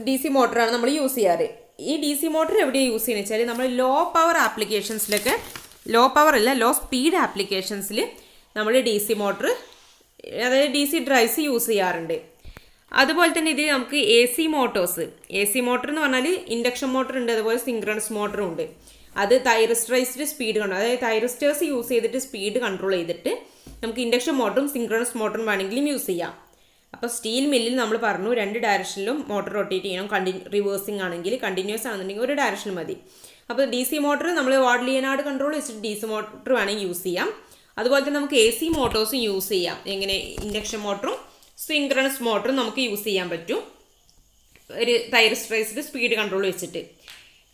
ഡി സി മോട്ടറാണ് നമ്മൾ യൂസ് ചെയ്യാറ് ഈ ഡി സി മോട്ടർ എവിടെയാണ് യൂസ് ചെയ്യുന്നത് വെച്ചാൽ നമ്മൾ ലോ പവർ ആപ്ലിക്കേഷൻസിലൊക്കെ ലോ പവർ അല്ല ലോ സ്പീഡ് ആപ്ലിക്കേഷൻസിൽ നമ്മൾ ഡി സി മോട്ടർ അതായത് ഡി സി ഡ്രൈവ്സ് യൂസ് ചെയ്യാറുണ്ട് അതുപോലെ തന്നെ ഇതിൽ നമുക്ക് A C motors A C motor എന്ന് പറഞ്ഞാൽ ഇൻഡക്ഷൻ മോട്ടർ ഉണ്ട് അതുപോലെ സിംഗ്രൺസ് മോട്ടറും ഉണ്ട് അത് തൈറസ്റ്ററൈസ്ഡ് സ്പീഡ് കണ്ടോ അതായത് തൈറസ്റ്റേഴ്സ് യൂസ് ചെയ്തിട്ട് സ്പീഡ് കൺട്രോൾ ചെയ്തിട്ട് നമുക്ക് ഇൻഡക്ഷൻ മോട്ടറും സിംഗ്രൺസ് മോട്ടറും വേണമെങ്കിലും യൂസ് ചെയ്യാം അപ്പോൾ സ്റ്റീൽ മില്ലിൽ നമ്മൾ പറഞ്ഞു രണ്ട് ഡയറക്ഷനിലും മോട്ടർ റൊട്ടേറ്റ് ചെയ്യണം കണ്ടി റിവേഴ്സിംഗ് ആണെങ്കിൽ കണ്ടിന്യൂസ് ആണെന്നുണ്ടെങ്കിൽ ഒരു ഡയറക്ഷനിൽ മതി അപ്പോൾ ഡി സി മോട്ടർ നമ്മൾ വാർഡ്ലിയനാട് കൺട്രോൾ വെച്ചിട്ട് ഡി സി മോട്ടർ വേണമെങ്കിൽ യൂസ് ചെയ്യാം അതുപോലെ തന്നെ നമുക്ക് എ സി മോട്ടോഴ്സും യൂസ് ചെയ്യാം എങ്ങനെ ഇൻഡക്ഷൻ മോട്ടറും സിംഗ്രൺസ് മോട്ടറും നമുക്ക് യൂസ് ചെയ്യാൻ പറ്റും ഒരു സ്ട്രൈസ്ഡ് സ്പീഡ് കൺട്രോൾ വെച്ചിട്ട്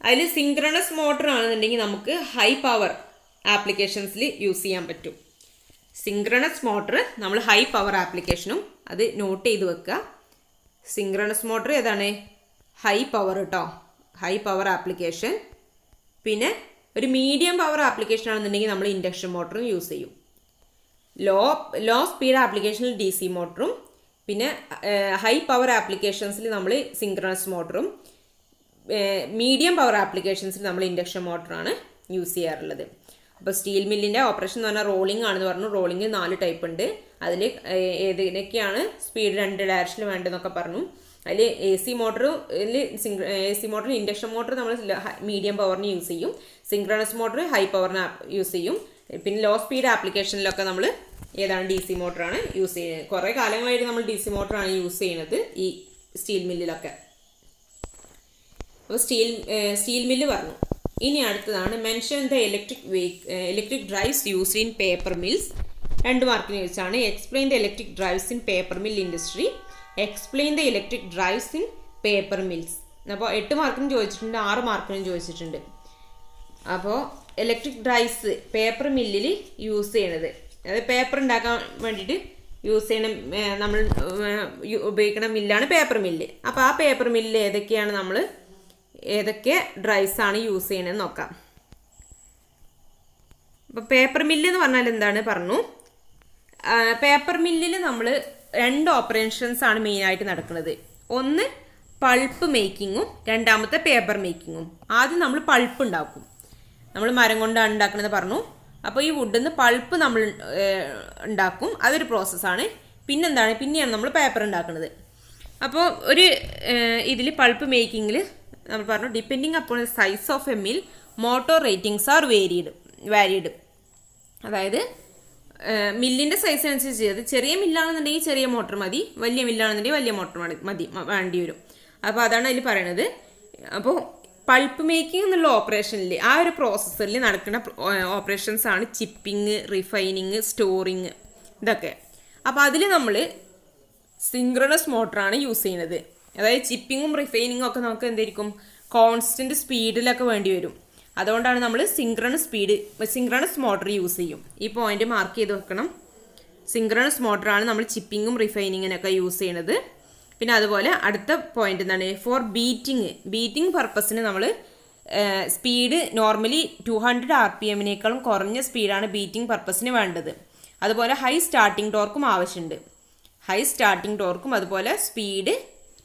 അതിൽ സിംഗ്രണസ് മോട്ടർ ആണെന്നുണ്ടെങ്കിൽ നമുക്ക് ഹൈ പവർ ആപ്ലിക്കേഷൻസിൽ യൂസ് ചെയ്യാൻ പറ്റും സിംഗ്രണസ് മോട്ടർ നമ്മൾ ഹൈ പവർ ആപ്ലിക്കേഷനും അത് നോട്ട് ചെയ്ത് വെക്കുക സിംഗ്രണസ് മോട്ടർ ഏതാണ് ഹൈ പവർ കേട്ടോ ഹൈ പവർ ആപ്ലിക്കേഷൻ പിന്നെ ഒരു മീഡിയം പവർ ആപ്ലിക്കേഷൻ ആണെന്നുണ്ടെങ്കിൽ നമ്മൾ ഇൻഡക്ഷൻ മോട്ടറും യൂസ് ചെയ്യും ലോ ലോ സ്പീഡ് ആപ്ലിക്കേഷനിൽ ഡി സി മോട്ടറും പിന്നെ ഹൈ പവർ ആപ്ലിക്കേഷൻസിൽ നമ്മൾ സിംഗ്രണസ് മോട്ടറും മീഡിയം പവർ ആപ്ലിക്കേഷൻസിൽ നമ്മൾ ഇൻഡക്ഷൻ മോട്ടറാണ് യൂസ് ചെയ്യാറുള്ളത് അപ്പോൾ സ്റ്റീൽ മില്ലിൻ്റെ ഓപ്പറേഷൻ എന്ന് പറഞ്ഞാൽ റോളിംഗ് ആണെന്ന് പറഞ്ഞു റോളിംഗ് നാല് ടൈപ്പ് ഉണ്ട് അതിൽ ഏതിനൊക്കെയാണ് സ്പീഡ് രണ്ട് ഡയറക്ഷനിൽ വേണ്ടതെന്നൊക്കെ പറഞ്ഞു അതിൽ എ സി മോട്ടറിൽ സിംഗ് എ സി മോട്ടറിൽ ഇൻഡക്ഷൻ മോട്ടർ നമ്മൾ മീഡിയം പവറിന് യൂസ് ചെയ്യും സിംഗ്രണസ് മോട്ടർ ഹൈ പവറിന് യൂസ് ചെയ്യും പിന്നെ ലോ സ്പീഡ് ആപ്ലിക്കേഷനിലൊക്കെ നമ്മൾ ഏതാണ് ഡി സി മോട്ടറാണ് യൂസ് ചെയ്യുന്നത് കുറേ കാലങ്ങളായിട്ട് നമ്മൾ ഡി സി മോട്ടറാണ് യൂസ് ചെയ്യുന്നത് ഈ സ്റ്റീൽ മില്ലിലൊക്കെ അപ്പോൾ സ്റ്റീൽ സ്റ്റീൽ മില്ല് പറഞ്ഞു ഇനി അടുത്തതാണ് mention the electric vehicle electric drives used in paper mills രണ്ട് മാർക്കിന് വെച്ചാണ് explain the electric drives in paper mill industry explain the electric drives in paper mills അപ്പോൾ എട്ട് മാർക്കിനും ചോദിച്ചിട്ടുണ്ട് ആറ് മാർക്കിനും ചോദിച്ചിട്ടുണ്ട് അപ്പോൾ ഇലക്ട്രിക് ഡ്രൈവ്സ് പേപ്പർ മില്ലിൽ യൂസ് ചെയ്യണത് അതായത് പേപ്പർ ഉണ്ടാക്കാൻ വേണ്ടിയിട്ട് യൂസ് ചെയ്യണ നമ്മൾ ഉപയോഗിക്കുന്ന മില്ലാണ് പേപ്പർ മില്ല് അപ്പോൾ ആ പേപ്പർ മില്ലിൽ ഏതൊക്കെയാണ് നമ്മൾ ഏതൊക്കെ ഡ്രൈസ് ആണ് യൂസ് ചെയ്യണമെന്ന് നോക്കാം അപ്പോൾ പേപ്പർ മില്ല് എന്ന് പറഞ്ഞാൽ എന്താണ് പറഞ്ഞു പേപ്പർ മില്ലിൽ നമ്മൾ രണ്ട് ഓപ്പറേഷൻസ് ആണ് മെയിനായിട്ട് നടക്കുന്നത് ഒന്ന് പൾപ്പ് മേക്കിങ്ങും രണ്ടാമത്തെ പേപ്പർ മേക്കിങ്ങും ആദ്യം നമ്മൾ പൾപ്പ് ഉണ്ടാക്കും നമ്മൾ മരം കൊണ്ടാണ് ഉണ്ടാക്കുന്നത് പറഞ്ഞു അപ്പോൾ ഈ വുഡിൽ നിന്ന് പൾപ്പ് നമ്മൾ ഉണ്ടാക്കും അതൊരു പ്രോസസ്സാണ് പിന്നെന്താണ് പിന്നെയാണ് നമ്മൾ പേപ്പർ ഉണ്ടാക്കുന്നത് അപ്പോൾ ഒരു ഇതിൽ പൾപ്പ് മേക്കിങ്ങിൽ നമ്മൾ പറഞ്ഞു ഡിപ്പെൻഡിങ് അപ്പോൾ size of a mill motor ratings are varied varied അതായത് മില്ലിൻ്റെ സൈസ് അനുസരിച്ച് അത് ചെറിയ മില്ലാണെന്നുണ്ടെങ്കിൽ ചെറിയ മോട്ടോർ മതി വലിയ മില്ലാണെന്നുണ്ടെങ്കിൽ വലിയ മോട്ടോർ മതി വേണ്ടി വരും അപ്പോൾ അതാണ് അതിൽ പറയുന്നത് അപ്പോൾ പൾപ്പ് മേക്കിംഗ് എന്നുള്ള ഓപ്പറേഷനിൽ ആ ഒരു പ്രോസസ്സറിൽ നടക്കുന്ന ഓപ്പറേഷൻസ് ആണ് ചിപ്പിങ് റിഫൈനിങ് സ്റ്റോറിങ് ഇതൊക്കെ അപ്പോൾ അതിൽ നമ്മൾ സിംഗ്രണസ് മോട്ടറാണ് യൂസ് ചെയ്യുന്നത് അതായത് ചിപ്പിങ്ങും റിഫൈനിങ്ങും ഒക്കെ നമുക്ക് എന്തായിരിക്കും കോൺസ്റ്റൻറ്റ് സ്പീഡിലൊക്കെ വേണ്ടി വരും അതുകൊണ്ടാണ് നമ്മൾ synchronous speed synchronous motor use ചെയ്യും ഈ പോയിന്റ് മാർക്ക് ചെയ്ത് വെക്കണം സിങ്ക്രണസ് മോട്ടറാണ് നമ്മൾ ചിപ്പിങ്ങും റിഫൈനിങ്ങിനൊക്കെ യൂസ് ചെയ്യണത് പിന്നെ അതുപോലെ അടുത്ത പോയിന്റ് എന്താണ് ഫോർ ബീറ്റിംഗ് ബീറ്റിംഗ് പർപ്പസിന് നമ്മൾ speed normally two hundred R P എമ്മിനേക്കാളും കുറഞ്ഞ സ്പീഡാണ് ബീറ്റിംഗ് പർപ്പസിന് വേണ്ടത് അതുപോലെ ഹൈ സ്റ്റാർട്ടിംഗ് ടോർക്കും ആവശ്യമുണ്ട് ഹൈ സ്റ്റാർട്ടിംഗ് ടോർക്കും അതുപോലെ speed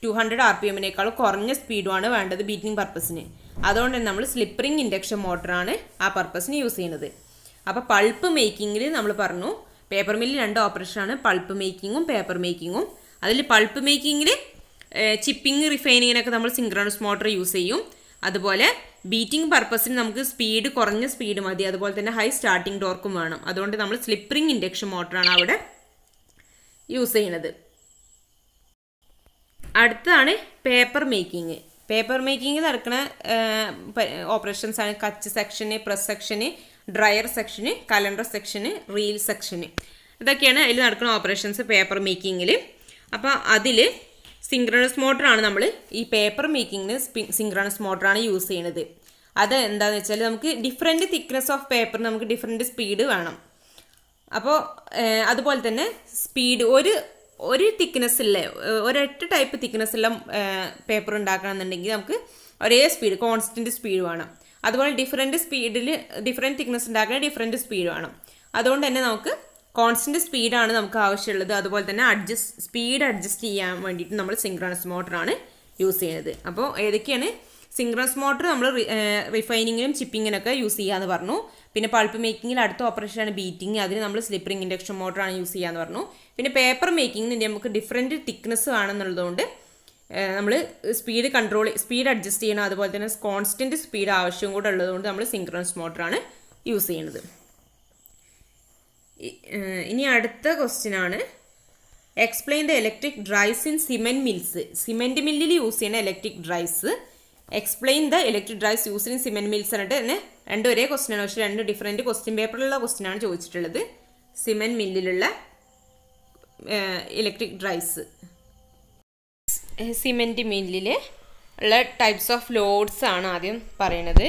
two hundred R P എമ്മിനേക്കാൾ കുറഞ്ഞ സ്പീഡുമാണ് വേണ്ടത് ബീറ്റിംഗ് പർപ്പസിന് അതുകൊണ്ട് തന്നെ നമ്മൾ സ്ലിപ്പറിംഗ് ഇൻഡക്ഷൻ മോട്ടറാണ് ആ പർപ്പസിന് യൂസ് ചെയ്യുന്നത് അപ്പോൾ പൾപ്പ് മേക്കിങ്ങിൽ നമ്മൾ പറഞ്ഞു പേപ്പർ മില്ലിൽ രണ്ട് ഓപ്പറേഷനാണ് പൾപ്പ് മേക്കിങ്ങും പേപ്പർ മേക്കിങ്ങും അതിൽ പൾപ്പ് മേക്കിങ്ങിൽ ചിപ്പിങ് റിഫൈനിങ്ങിനൊക്കെ നമ്മൾ സിംഗ്രോണസ് മോട്ടർ യൂസ് ചെയ്യും അതുപോലെ ബീറ്റിംഗ് പർപ്പസിന് നമുക്ക് സ്പീഡ് കുറഞ്ഞ സ്പീഡ് മതി അതുപോലെ തന്നെ ഹൈ സ്റ്റാർട്ടിംഗ് ടോർക്കും വേണം അതുകൊണ്ട് നമ്മൾ സ്ലിപ്പറിംഗ് ഇൻഡക്ഷൻ മോട്ടറാണ് അവിടെ യൂസ് ചെയ്യുന്നത് അടുത്തതാണ് പേപ്പർ മേക്കിംഗ് പേപ്പർ മേക്കിംഗ് നടക്കുന്ന ഓപ്പറേഷൻസ് ആണ് couch section press section dryer section calender section reel section ഇതൊക്കെയാണ് അതിൽ നടക്കുന്ന ഓപ്പറേഷൻസ് പേപ്പർ മേക്കിങ്ങിൽ അപ്പോൾ അതിൽ സിംഗ്രണസ് മോട്ടറാണ് നമ്മൾ ഈ പേപ്പർ മേക്കിങ്ങിന് സിംഗ്രണസ് മോട്ടറാണ് യൂസ് ചെയ്യുന്നത് അത് എന്താണെന്ന് വെച്ചാൽ നമുക്ക് ഡിഫറെൻറ്റ് തിക്നെസ് ഓഫ് പേപ്പർ നമുക്ക് ഡിഫറെൻറ്റ് സ്പീഡ് വേണം അപ്പോൾ അതുപോലെ തന്നെ സ്പീഡ് ഒരു ഒരു തിക്നെസ്സിലെ ഒരൊറ്റ ടൈപ്പ് തിക്നെസ്സുള്ള പേപ്പർ ഉണ്ടാക്കണമെന്നുണ്ടെങ്കിൽ നമുക്ക് ഒരേ സ്പീഡ് കോൺസ്റ്റൻറ്റ് സ്പീഡ് വേണം അതുപോലെ ഡിഫറെൻറ്റ് സ്പീഡിൽ ഡിഫറെൻറ്റ് തിക്നെസ് ഉണ്ടാക്കാൻ ഡിഫറെൻറ്റ് സ്പീഡ് വേണം അതുകൊണ്ട് തന്നെ നമുക്ക് കോൺസ്റ്റൻറ്റ് സ്പീഡാണ് നമുക്ക് ആവശ്യമുള്ളത് അതുപോലെ തന്നെ അഡ്ജസ്റ്റ് സ്പീഡ് അഡ്ജസ്റ്റ് ചെയ്യാൻ വേണ്ടിയിട്ട് നമ്മൾ സിംഗ്രോണസ് മോട്ടറാണ് യൂസ് ചെയ്യുന്നത് അപ്പോൾ ഏതൊക്കെയാണ് സിംഗ്രോണസ് മോട്ടർ നമ്മൾ റിഫൈനിങ്ങിനും ചിപ്പിങ്ങിനൊക്കെ യൂസ് ചെയ്യാമെന്ന് പറഞ്ഞു പിന്നെ പൾപ്പ് മേക്കിങ്ങിൽ അടുത്ത ഓപ്പറേഷനാണ് ബീറ്റിംഗ് അതിന് നമ്മൾ സ്ലിപ്പറിംഗ് ഇൻഡക്ഷൻ മോട്ടറാണ് യൂസ് ചെയ്യാമെന്ന് പറഞ്ഞു പിന്നെ പേപ്പർ മേക്കിങ്ങിന് നമുക്ക് ഡിഫറെൻറ്റ് തിക്നെസ് വേണമെന്നുള്ളതുകൊണ്ട് നമ്മൾ സ്പീഡ് കൺട്രോൾ സ്പീഡ് അഡ്ജസ്റ്റ് ചെയ്യണം അതുപോലെ തന്നെ കോൺസ്റ്റൻറ്റ് സ്പീഡ് ആവശ്യം കൂടെ ഉള്ളതുകൊണ്ട് നമ്മൾ സിങ്ക്രണസ് മോട്ടറാണ് യൂസ് ചെയ്യുന്നത് ഇനി അടുത്ത ക്വസ്റ്റ്യൻ ആണ് explain the electric drives in cement mills cement മില്ലിൽ യൂസ് ചെയ്യുന്ന electric drives explain the electric drives use in cement mills എന്നിട്ട് തന്നെ രണ്ട് ഒരേ ക്വസ്റ്റ്യൻ ആണ് പക്ഷേ രണ്ട് ഡിഫറെൻറ്റ് ക്വസ്റ്റ്യൻ പേപ്പറിലുള്ള ക്വസ്റ്റ്യൻ ആണ് ചോദിച്ചിട്ടുള്ളത് സിമെൻറ്റ് മില്ലിലുള്ള ഇലക്ട്രിക് ഡ്രൈസ് സിമെൻറ്റ് മില്ലിൽ ഉള്ള ടൈപ്സ് ഓഫ് ലോഡ്സ് ആണ് ആദ്യം പറയണത്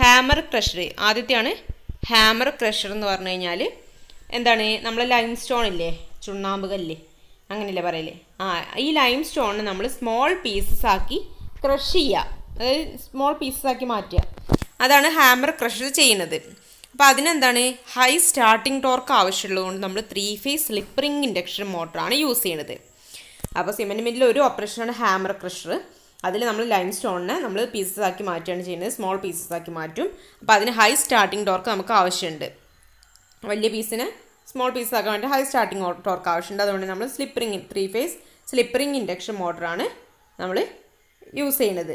ഹാമർ ക്രഷർ ആദ്യത്തെയാണ് ഹാമർ ക്രഷർ എന്ന് പറഞ്ഞു കഴിഞ്ഞാൽ എന്താണ് നമ്മൾ ലൈം സ്റ്റോൺ ഇല്ലേ ചുണ്ണാമ്പ് കല്ല് അങ്ങനെയല്ലേ പറയല്ലേ ആ ഈ ലൈം സ്റ്റോണിന് നമ്മൾ സ്മോൾ പീസസ് ആക്കി ക്രഷ് ചെയ്യുക അതായത് സ്മോൾ പീസസ് ആക്കി മാറ്റുക അതാണ് ഹാമർ ക്രഷർ ചെയ്യുന്നത് അപ്പോൾ അതിനെന്താണ് ഹൈ സ്റ്റാർട്ടിംഗ് ടോർക്ക് ആവശ്യമുള്ളതുകൊണ്ട് നമ്മൾ ത്രീ ഫേസ് സ്ലിപ്പറിംഗ് ഇൻഡക്ഷൻ മോട്ടറാണ് യൂസ് ചെയ്യണത് അപ്പോൾ സിമെൻറ്റ് മില്ലിൽ ഒരു ഓപ്പറേഷനാണ് ഹാമർ ക്രഷർ അതിൽ നമ്മൾ ലൈം സ്റ്റോണിനെ നമ്മൾ പീസസ് ആക്കി മാറ്റുകയാണ് ചെയ്യുന്നത് സ്മോൾ പീസസ് ആക്കി മാറ്റും അപ്പോൾ അതിന് ഹൈ സ്റ്റാർട്ടിംഗ് ടോർക്ക് നമുക്ക് ആവശ്യമുണ്ട് വലിയ പീസിന് സ്മോൾ പീസസ് ആക്കാൻ വേണ്ടി ഹൈ സ്റ്റാർട്ടിംഗ് ടോർക്ക് ആവശ്യമുണ്ട് അതുകൊണ്ട് നമ്മൾ slip ring three phase slip ring induction മോട്ടറാണ് നമ്മൾ യൂസ് ചെയ്യുന്നത്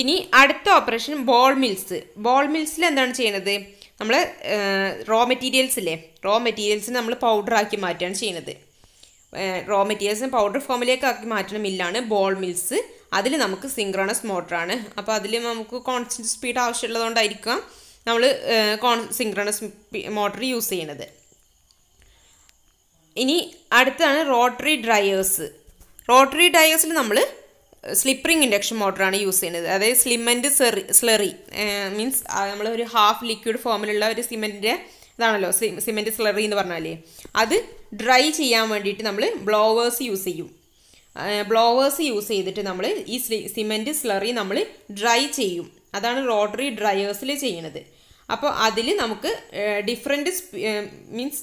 ഇനി അടുത്ത ഓപ്പറേഷൻ ബോൾ മിൽസ് ബോൾ മിൽസിൽ എന്താണ് ചെയ്യുന്നത് നമ്മൾ റോ മെറ്റീരിയൽസ് ഇല്ലേ റോ മെറ്റീരിയൽസിന് നമ്മൾ പൗഡർ ആക്കി മാറ്റുകയാണ് ചെയ്യുന്നത് റോ മെറ്റീരിയൽസിന് പൗഡർ ഫോമിലേക്ക് ആക്കി മാറ്റുന്ന മില്ലാണ് ബോൾ മിൽസ് അതിൽ നമുക്ക് സിംഗ്രോണസ് മോട്ടറാണ് അപ്പോൾ അതിൽ നമുക്ക് കോൺസ്റ്റൻറ്റ് സ്പീഡ് ആവശ്യമുള്ളതുകൊണ്ടായിരിക്കാം നമ്മൾ കോൺ സിംഗ്രോണസ് മോട്ടർ യൂസ് ചെയ്യുന്നത് ഇനി അടുത്താണ് റോട്ടറി ഡ്രയേഴ്സ് റോട്ടറി ഡ്രയേഴ്സിൽ നമ്മൾ സ്ലിപ്പ് റിംഗ് ഇൻഡക്ഷൻ മോട്ടറാണ് യൂസ് ചെയ്യുന്നത് അതായത് സ്ലിമൻറ്റ് സെറി സ്ലറി മീൻസ് നമ്മൾ ഒരു ഹാഫ് ലിക്വിഡ് ഫോമിലുള്ള ഒരു സിമെൻറ്റിൻ്റെ ഇതാണല്ലോ സിമെൻറ്റ് സ്ലറി എന്ന് പറഞ്ഞാലേ അത് ഡ്രൈ ചെയ്യാൻ വേണ്ടിയിട്ട് നമ്മൾ ബ്ലോവേഴ്സ് യൂസ് ചെയ്യും ബ്ലോവേഴ്സ് യൂസ് ചെയ്തിട്ട് നമ്മൾ ഈ സിമെൻറ്റ് സ്ലറി നമ്മൾ ഡ്രൈ ചെയ്യും അതാണ് റോട്ടറി ഡ്രയേഴ്സിൽ ചെയ്യുന്നത് അപ്പോൾ അതിൽ നമുക്ക് ഡിഫറെൻറ്റ് മീൻസ്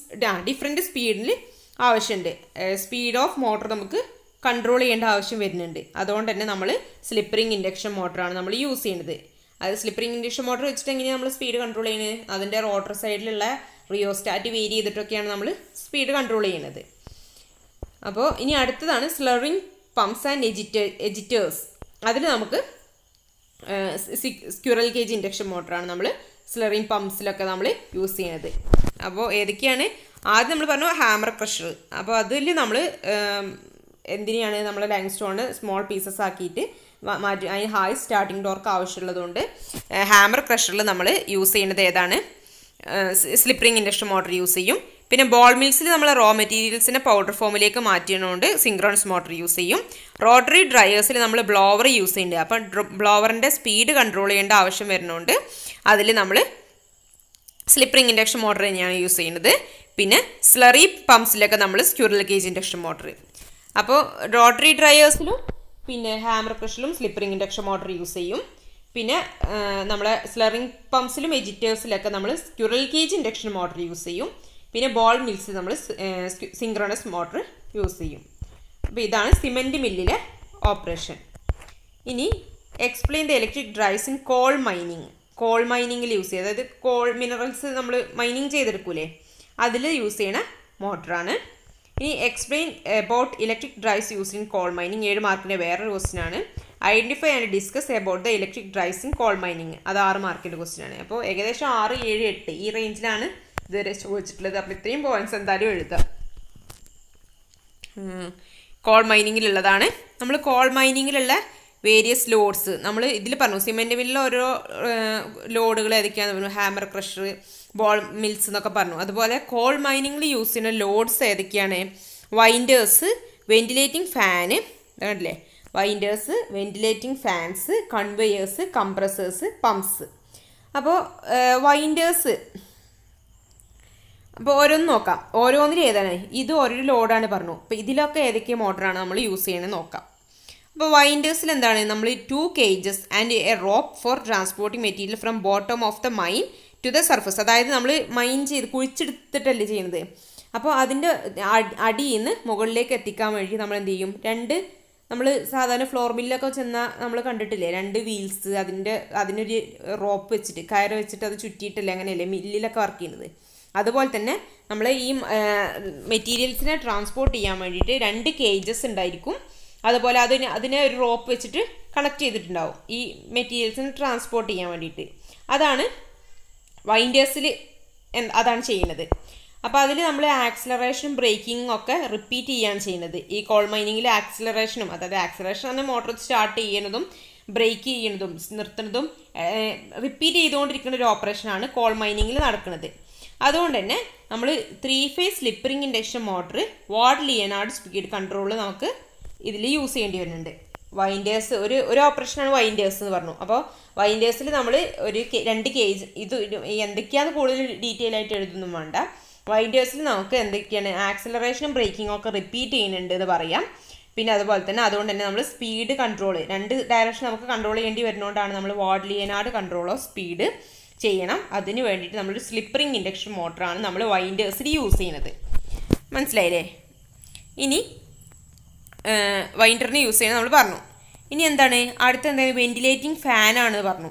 ഡിഫറെൻറ്റ് സ്പീഡിൽ ആവശ്യമുണ്ട് സ്പീഡ് ഓഫ് മോട്ടർ നമുക്ക് കൺട്രോൾ ചെയ്യേണ്ട ആവശ്യം വരുന്നുണ്ട് അതുകൊണ്ട് തന്നെ നമ്മൾ സ്ലിപ്പറിങ് ഇൻഡക്ഷൻ മോട്ടറാണ് നമ്മൾ യൂസ് ചെയ്യുന്നത് അത് സ്ലിപ്പറിങ് ഇൻഡക്ഷൻ മോട്ടർ വെച്ചിട്ട് എങ്ങനെയാണ് നമ്മൾ സ്പീഡ് കൺട്രോൾ ചെയ്യുന്നത് അതിൻ്റെ റോട്ടർ സൈഡിലുള്ള റിയോസ്റ്റാറ്റ് വേരി ചെയ്തിട്ടൊക്കെയാണ് നമ്മൾ സ്പീഡ് കൺട്രോൾ ചെയ്യുന്നത് അപ്പോൾ ഇനി അടുത്തതാണ് സ്ലറിങ് പമ്പ്സ് ആൻഡ് എജിറ്റേ എജിറ്റേഴ്സ് അതിൽ നമുക്ക് സ്ക്യൂറൽ കേജ് ഇൻഡക്ഷൻ മോട്ടറാണ് നമ്മൾ സ്ലറിങ് പമ്പ്സിലൊക്കെ നമ്മൾ യൂസ് ചെയ്യുന്നത് അപ്പോൾ ഏതൊക്കെയാണ് ആദ്യം നമ്മൾ പറഞ്ഞു ഹാമർ ക്രഷർ അപ്പോൾ അതിൽ നമ്മൾ എന്തിനെയാണ് നമ്മൾ ലൈം സ്റ്റോൺ സ്മോൾ പീസസ് ആക്കിയിട്ട് മാറ്റി അതിന് ഹായ് സ്റ്റാർട്ടിംഗ് ഡോർക്ക് ആവശ്യമുള്ളതുകൊണ്ട് ഹാമർ ക്രഷറിൽ നമ്മൾ യൂസ് ചെയ്യുന്നത് ഏതാണ് സ്ലിപ്പറിംഗ് ഇൻഡക്ഷൻ മോട്ടർ യൂസ് ചെയ്യും പിന്നെ ബോൾ മിൽസിൽ നമ്മൾ റോ മെറ്റീരിയൽസിനെ പൗഡർ ഫോമിലേക്ക് മാറ്റിയതുകൊണ്ട് സിംഗ്രോൺസ് മോട്ടർ യൂസ് ചെയ്യും റോട്ടറി ഡ്രയേഴ്സിൽ നമ്മൾ ബ്ലോവർ യൂസ് ചെയ്യുന്നുണ്ട് അപ്പം ബ്ലോവറിൻ്റെ സ്പീഡ് കൺട്രോൾ ചെയ്യേണ്ട ആവശ്യം വരുന്നതുകൊണ്ട് അതിൽ നമ്മൾ സ്ലിപ്പറിംഗ് ഇൻഡക്ഷൻ മോട്ടർ തന്നെയാണ് യൂസ് ചെയ്യുന്നത് പിന്നെ സ്ലറി പമ്പ്സിലൊക്കെ നമ്മൾ സ്ക്യൂറൽ ഗേജ് ഇൻഡക്ഷൻ മോട്ടർ അപ്പോൾ റോട്ടറി ഡ്രയേഴ്സിലും പിന്നെ ഹാമർ ക്രഷിലും സ്ലിപ്പറിംഗ് ഇൻഡക്ഷൻ മോട്ടർ യൂസ് ചെയ്യും പിന്നെ നമ്മളെ സ്ലറിംഗ് പമ്പ്സിലും എജിറ്റേഴ്സിലൊക്കെ നമ്മൾ squirrel cage induction motor use ചെയ്യും പിന്നെ ബോൾ മിൽസ് നമ്മൾ സിങ്ക്രണസ് മോട്ടർ യൂസ് ചെയ്യും അപ്പോൾ ഇതാണ് സിമെൻറ്റ് മില്ലിലെ ഓപ്പറേഷൻ ഇനി explain the electric drives in coal mining coal മൈനിങ്ങിൽ യൂസ് ചെയ്യുക അതായത് കോൾ മിനറൽസ് നമ്മൾ മൈനിങ് ചെയ്തെടുക്കൂലേ അതിൽ യൂസ് ചെയ്യണ മോട്ടറാണ് ഇനി explain about electric drives use in coal mining ഏഴ് മാർക്കിൻ്റെ വേറൊരു ക്വസ്റ്റൻ ആണ് identify and discuss about the electric drives in coal mining അത് ആറ് മാർക്കിൻ്റെ ക്വസ്റ്റൻ ആണ് അപ്പോൾ ഏകദേശം ആറ് ഏഴ് എട്ട് ഈ റേഞ്ചിലാണ് ഇതുവരെ ചോദിച്ചിട്ടുള്ളത് അപ്പോൾ ഇത്രയും പോയിന്റ്സ് എന്തായാലും എഴുതാം കോൾ മൈനിങ്ങിലുള്ളതാണ് നമ്മൾ കോൾ മൈനിങ്ങിലുള്ള വേരിയസ് ലോഡ്സ് നമ്മൾ ഇതിൽ പറഞ്ഞു സിമെൻറ്റ് മില്ലിൽ ഓരോ ലോഡുകൾ ഏതൊക്കെയാണെന്ന് പറഞ്ഞു ഹാമർ ക്രഷർ ബോൾ മിൽസ് എന്നൊക്കെ പറഞ്ഞു അതുപോലെ കോൾ മൈനിങ്ങിൽ യൂസ് ചെയ്യുന്ന ലോഡ്സ് ഏതൊക്കെയാണ് വൈൻഡേഴ്സ് വെന്റിലേറ്റിംഗ് ഫാന് അല്ലേ winders ventilating fans conveyors compressors pumps അപ്പോൾ വൈൻഡേഴ്സ് അപ്പോൾ ഓരോന്ന് നോക്കാം ഓരോന്നിൽ ഏതാണ് ഇത് ഓരോ ലോഡാണ് പറഞ്ഞു അപ്പോൾ ഇതിലൊക്കെ ഏതൊക്കെ മോട്ടറാണ് നമ്മൾ യൂസ് ചെയ്യണമെന്ന് നോക്കാം അപ്പോൾ വൈൻഡേഴ്സിൽ എന്താണ് നമ്മൾ two cages and a rope for transporting material from bottom of the mine to the surface അതായത് നമ്മൾ മൈൻ ചെയ്ത് കുഴിച്ചെടുത്തിട്ടല്ലേ ചെയ്യുന്നത് അപ്പോൾ അതിൻ്റെ അടിയിൽ നിന്ന് മുകളിലേക്ക് എത്തിക്കാൻ വേണ്ടി നമ്മൾ എന്ത് ചെയ്യും രണ്ട് നമ്മൾ സാധാരണ ഫ്ലോർ മില്ലൊക്കെ ചെന്നാൽ നമ്മൾ കണ്ടിട്ടില്ലേ രണ്ട് വീൽസ് അതിൻ്റെ അതിനൊരു റോപ്പ് വെച്ചിട്ട് കയറ് വെച്ചിട്ട് അത് ചുറ്റിയിട്ടല്ലേ അങ്ങനെയല്ലേ മില്ലിലൊക്കെ വർക്ക് ചെയ്യുന്നത് അതുപോലെ തന്നെ നമ്മൾ ഈ മെറ്റീരിയൽസിനെ ട്രാൻസ്പോർട്ട് ചെയ്യാൻ വേണ്ടിയിട്ട് രണ്ട് കേജസ് ഉണ്ടായിരിക്കും അതുപോലെ അതിന് അതിനെ ഒരു റോപ്പ് വെച്ചിട്ട് കണക്ട് ചെയ്തിട്ടുണ്ടാവും ഈ മെറ്റീരിയൽസിനെ ട്രാൻസ്പോർട്ട് ചെയ്യാൻ വേണ്ടിയിട്ട് അതാണ് വൈൻഡേഴ്സിൽ അതാണ് ചെയ്യുന്നത് അപ്പോൾ അതിൽ നമ്മൾ ആക്സിലറേഷനും ബ്രേക്കിങ്ങും ഒക്കെ റിപ്പീറ്റ് ചെയ്യുകയാണ് ചെയ്യുന്നത് ഈ കോൾ മൈനിങ്ങിൽ ആക്സിലറേഷനും അതായത് ആക്സിലറേഷൻ തന്നെ മോട്ടോർ സ്റ്റാർട്ട് ചെയ്യുന്നതും ബ്രേക്ക് ചെയ്യുന്നതും നിർത്തുന്നതും റിപ്പീറ്റ് ചെയ്തുകൊണ്ടിരിക്കുന്ന ഒരു ഓപ്പറേഷനാണ് കോൾ മൈനിങ്ങിൽ നടക്കുന്നത് അതുകൊണ്ട് തന്നെ നമ്മൾ three phase slip ring induction motor Ward Leonard speed control നമുക്ക് ഇതിൽ യൂസ് ചെയ്യേണ്ടി വരുന്നുണ്ട് വൈൻഡേഴ്സ് ഒരു ഒരു ഓപ്പറേഷനാണ് വൈൻഡേഴ്സ് എന്ന് പറഞ്ഞു അപ്പോൾ വൈൻഡേഴ്സിൽ നമ്മൾ ഒരു രണ്ട് കേജ് ഇത് എന്തൊക്കെയാണെന്ന് കൂടുതൽ ഡീറ്റെയിൽ ആയിട്ട് എഴുതുന്നു വേണ്ട വൈൻഡേഴ്സിൽ നമുക്ക് എന്തൊക്കെയാണ് ആക്സലറേഷനും ബ്രേക്കിങ്ങും ഒക്കെ റിപ്പീറ്റ് ചെയ്യുന്നുണ്ട് എന്ന് പറയാം പിന്നെ അതുപോലെ തന്നെ അതുകൊണ്ട് തന്നെ നമ്മൾ സ്പീഡ് കൺട്രോൾ രണ്ട് ഡയറക്ഷൻ നമുക്ക് കൺട്രോൾ ചെയ്യേണ്ടി വരുന്നതുകൊണ്ടാണ് നമ്മൾ വാഡ്ലിയനാട് കൺട്രോൾ ഓഫ് സ്പീഡ് ചെയ്യണം അതിന് വേണ്ടിയിട്ട് നമ്മളൊരു സ്ലിപ്പറിങ് ഇൻഡക്ഷൻ മോട്ടറാണ് നമ്മൾ വൈൻഡേഴ്സിൽ യൂസ് ചെയ്യുന്നത് മനസ്സിലായില്ലേ ഇനി വൈൻഡറിന് യൂസ് ചെയ്യുന്നത് നമ്മൾ പറഞ്ഞു ഇനി എന്താണ് അടുത്ത എന്താണ് വെന്റിലേറ്റിംഗ് ഫാനാണ് പറഞ്ഞു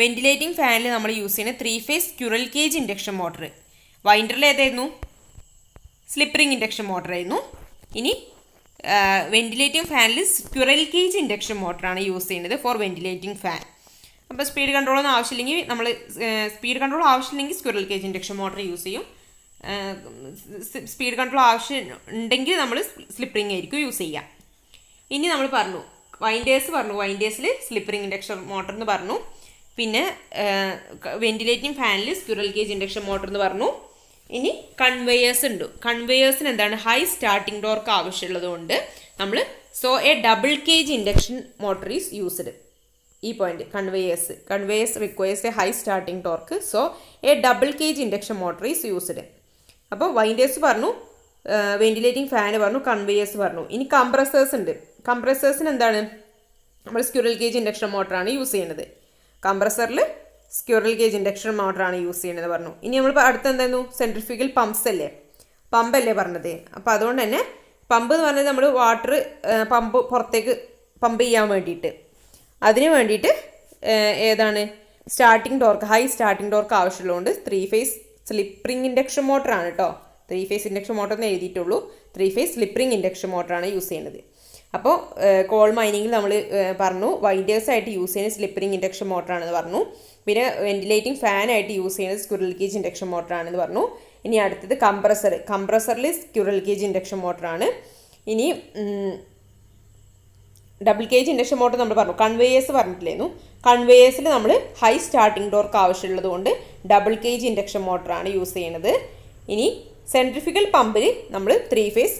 വെന്റിലേറ്റിംഗ് ഫാനിൽ നമ്മൾ യൂസ് ചെയ്യുന്ന three phase squirrel cage induction motor വൈൻഡറിൽ ഏതായിരുന്നു സ്ലിപ്പറിംഗ് ഇൻഡക്ഷൻ മോട്ടർ ആയിരുന്നു ഇനി വെന്റിലേറ്റിംഗ് ഫാനിൽ ക്യുറൽ കേജ് ഇൻഡക്ഷൻ മോട്ടറാണ് യൂസ് ചെയ്യുന്നത് ഫോർ വെന്റിലേറ്റിംഗ് ഫാൻ അപ്പോൾ സ്പീഡ് കൺട്രോളൊന്നും ആവശ്യമില്ലെങ്കിൽ നമ്മൾ സ്പീഡ് കൺട്രോൾ ആവശ്യമില്ലെങ്കിൽ squirrel cage induction motor use ചെയ്യും സ്പീഡ് കൺട്രോൾ ആവശ്യം ഉണ്ടെങ്കിൽ നമ്മൾ സ്ലിപ്പ് റിംഗ് ആയിരിക്കും യൂസ് ചെയ്യുക ഇനി നമ്മൾ പറഞ്ഞു വൈൻഡേഴ്സ് പറഞ്ഞു വൈൻഡേഴ്സിൽ സ്ലിപ്പ് റിംഗ് ഇൻഡക്ഷൻ മോട്ടർ എന്ന് പറഞ്ഞു പിന്നെ വെന്റിലേറ്റിംഗ് ഫാനിൽ സ്ക്യൂറൽ കേജ് ഇൻഡക്ഷൻ മോട്ടർ എന്ന് പറഞ്ഞു ഇനി കൺവെയേഴ്സ് ഉണ്ട് കൺവെയേഴ്സിന് എന്താണ് ഹൈ സ്റ്റാർട്ടിംഗ് ഡോർക്ക് ആവശ്യമുള്ളത് കൊണ്ട് നമ്മൾ so a double cage induction motor is used ഈ point conveyors conveyors requires a high starting torque so a double cage induction motor is used അപ്പോൾ വൈൻഡേഴ്സ് പറഞ്ഞു വെന്റിലേറ്റിംഗ് ഫാന് പറഞ്ഞു കൺവേയേഴ്സ് പറഞ്ഞു ഇനി കംപ്രസേഴ്സ് ഉണ്ട് കംപ്രസേഴ്സിന് എന്താണ് നമ്മൾ സ്ക്യൂറൽ ഗേജ് ഇൻഡക്ഷൻ മോട്ടറാണ് യൂസ് ചെയ്യുന്നത് കംപ്രസറിൽ സ്ക്യൂറൽ ഗേജ് ഇൻഡക്ഷൻ മോട്ടറാണ് യൂസ് ചെയ്യുന്നത് പറഞ്ഞു ഇനി നമ്മൾ അടുത്ത് എന്തായിരുന്നു സെൻട്രിഫ്യൂഗൽ പമ്പ്സ് അല്ലേ പമ്പല്ലേ പറഞ്ഞത് അപ്പോൾ അതുകൊണ്ട് തന്നെ പമ്പ് എന്ന് പറഞ്ഞാൽ നമ്മൾ വാട്ടർ പമ്പ് പുറത്തേക്ക് പമ്പ് ചെയ്യാൻ വേണ്ടിയിട്ട് അതിന് വേണ്ടിയിട്ട് ഏതാണ് starting torque high starting torque ആവശ്യമുള്ളതുകൊണ്ട് three phase slip ring induction മോട്ടറാണ് കേട്ടോ ത്രീ ഫേസ് ഇൻഡക്ഷൻ മോട്ടർ എന്ന് എഴുതിയിട്ടുള്ളൂ three phase slip ring induction മോട്ടറാണ് യൂസ് ചെയ്യുന്നത് അപ്പോൾ കോൾ മൈനിങ്ങിൽ നമ്മൾ പറഞ്ഞു ആയിട്ട് യൂസ് ചെയ്യുന്ന സ്ലിപ്പ് റിംഗ് ഇൻഡക്ഷൻ മോട്ടറാണെന്ന് പറഞ്ഞു പിന്നെ വെന്റിലേറ്റിംഗ് ഫാനായിട്ട് യൂസ് ചെയ്യുന്നത് സ്ക്വിറൽ കേജ് ഇൻഡക്ഷൻ മോട്ടറാണെന്ന് പറഞ്ഞു ഇനി അടുത്തത് കംപ്രസർ കംപ്രസറിൽ സ്ക്വിറൽ കേജ് ഇൻഡക്ഷൻ മോട്ടറാണ് ഇനി ഡബിൾ കേജ് ഇൻഡക്ഷൻ മോട്ടർ നമ്മൾ പറഞ്ഞു കൺവേയേഴ്സ് പറഞ്ഞിട്ടില്ലായിരുന്നു കൺവേയേഴ്സിൽ നമ്മൾ ഹൈ സ്റ്റാർട്ടിംഗ് ടോർക്ക് ആവശ്യമുള്ളത് കൊണ്ട് ഡബിൾ കെ ജി ഇൻഡക്ഷൻ മോട്ടറാണ് യൂസ് ചെയ്യുന്നത് ഇനി സെൻട്രിഫിക്കൽ പമ്പിൽ നമ്മൾ ത്രീ ഫേസ്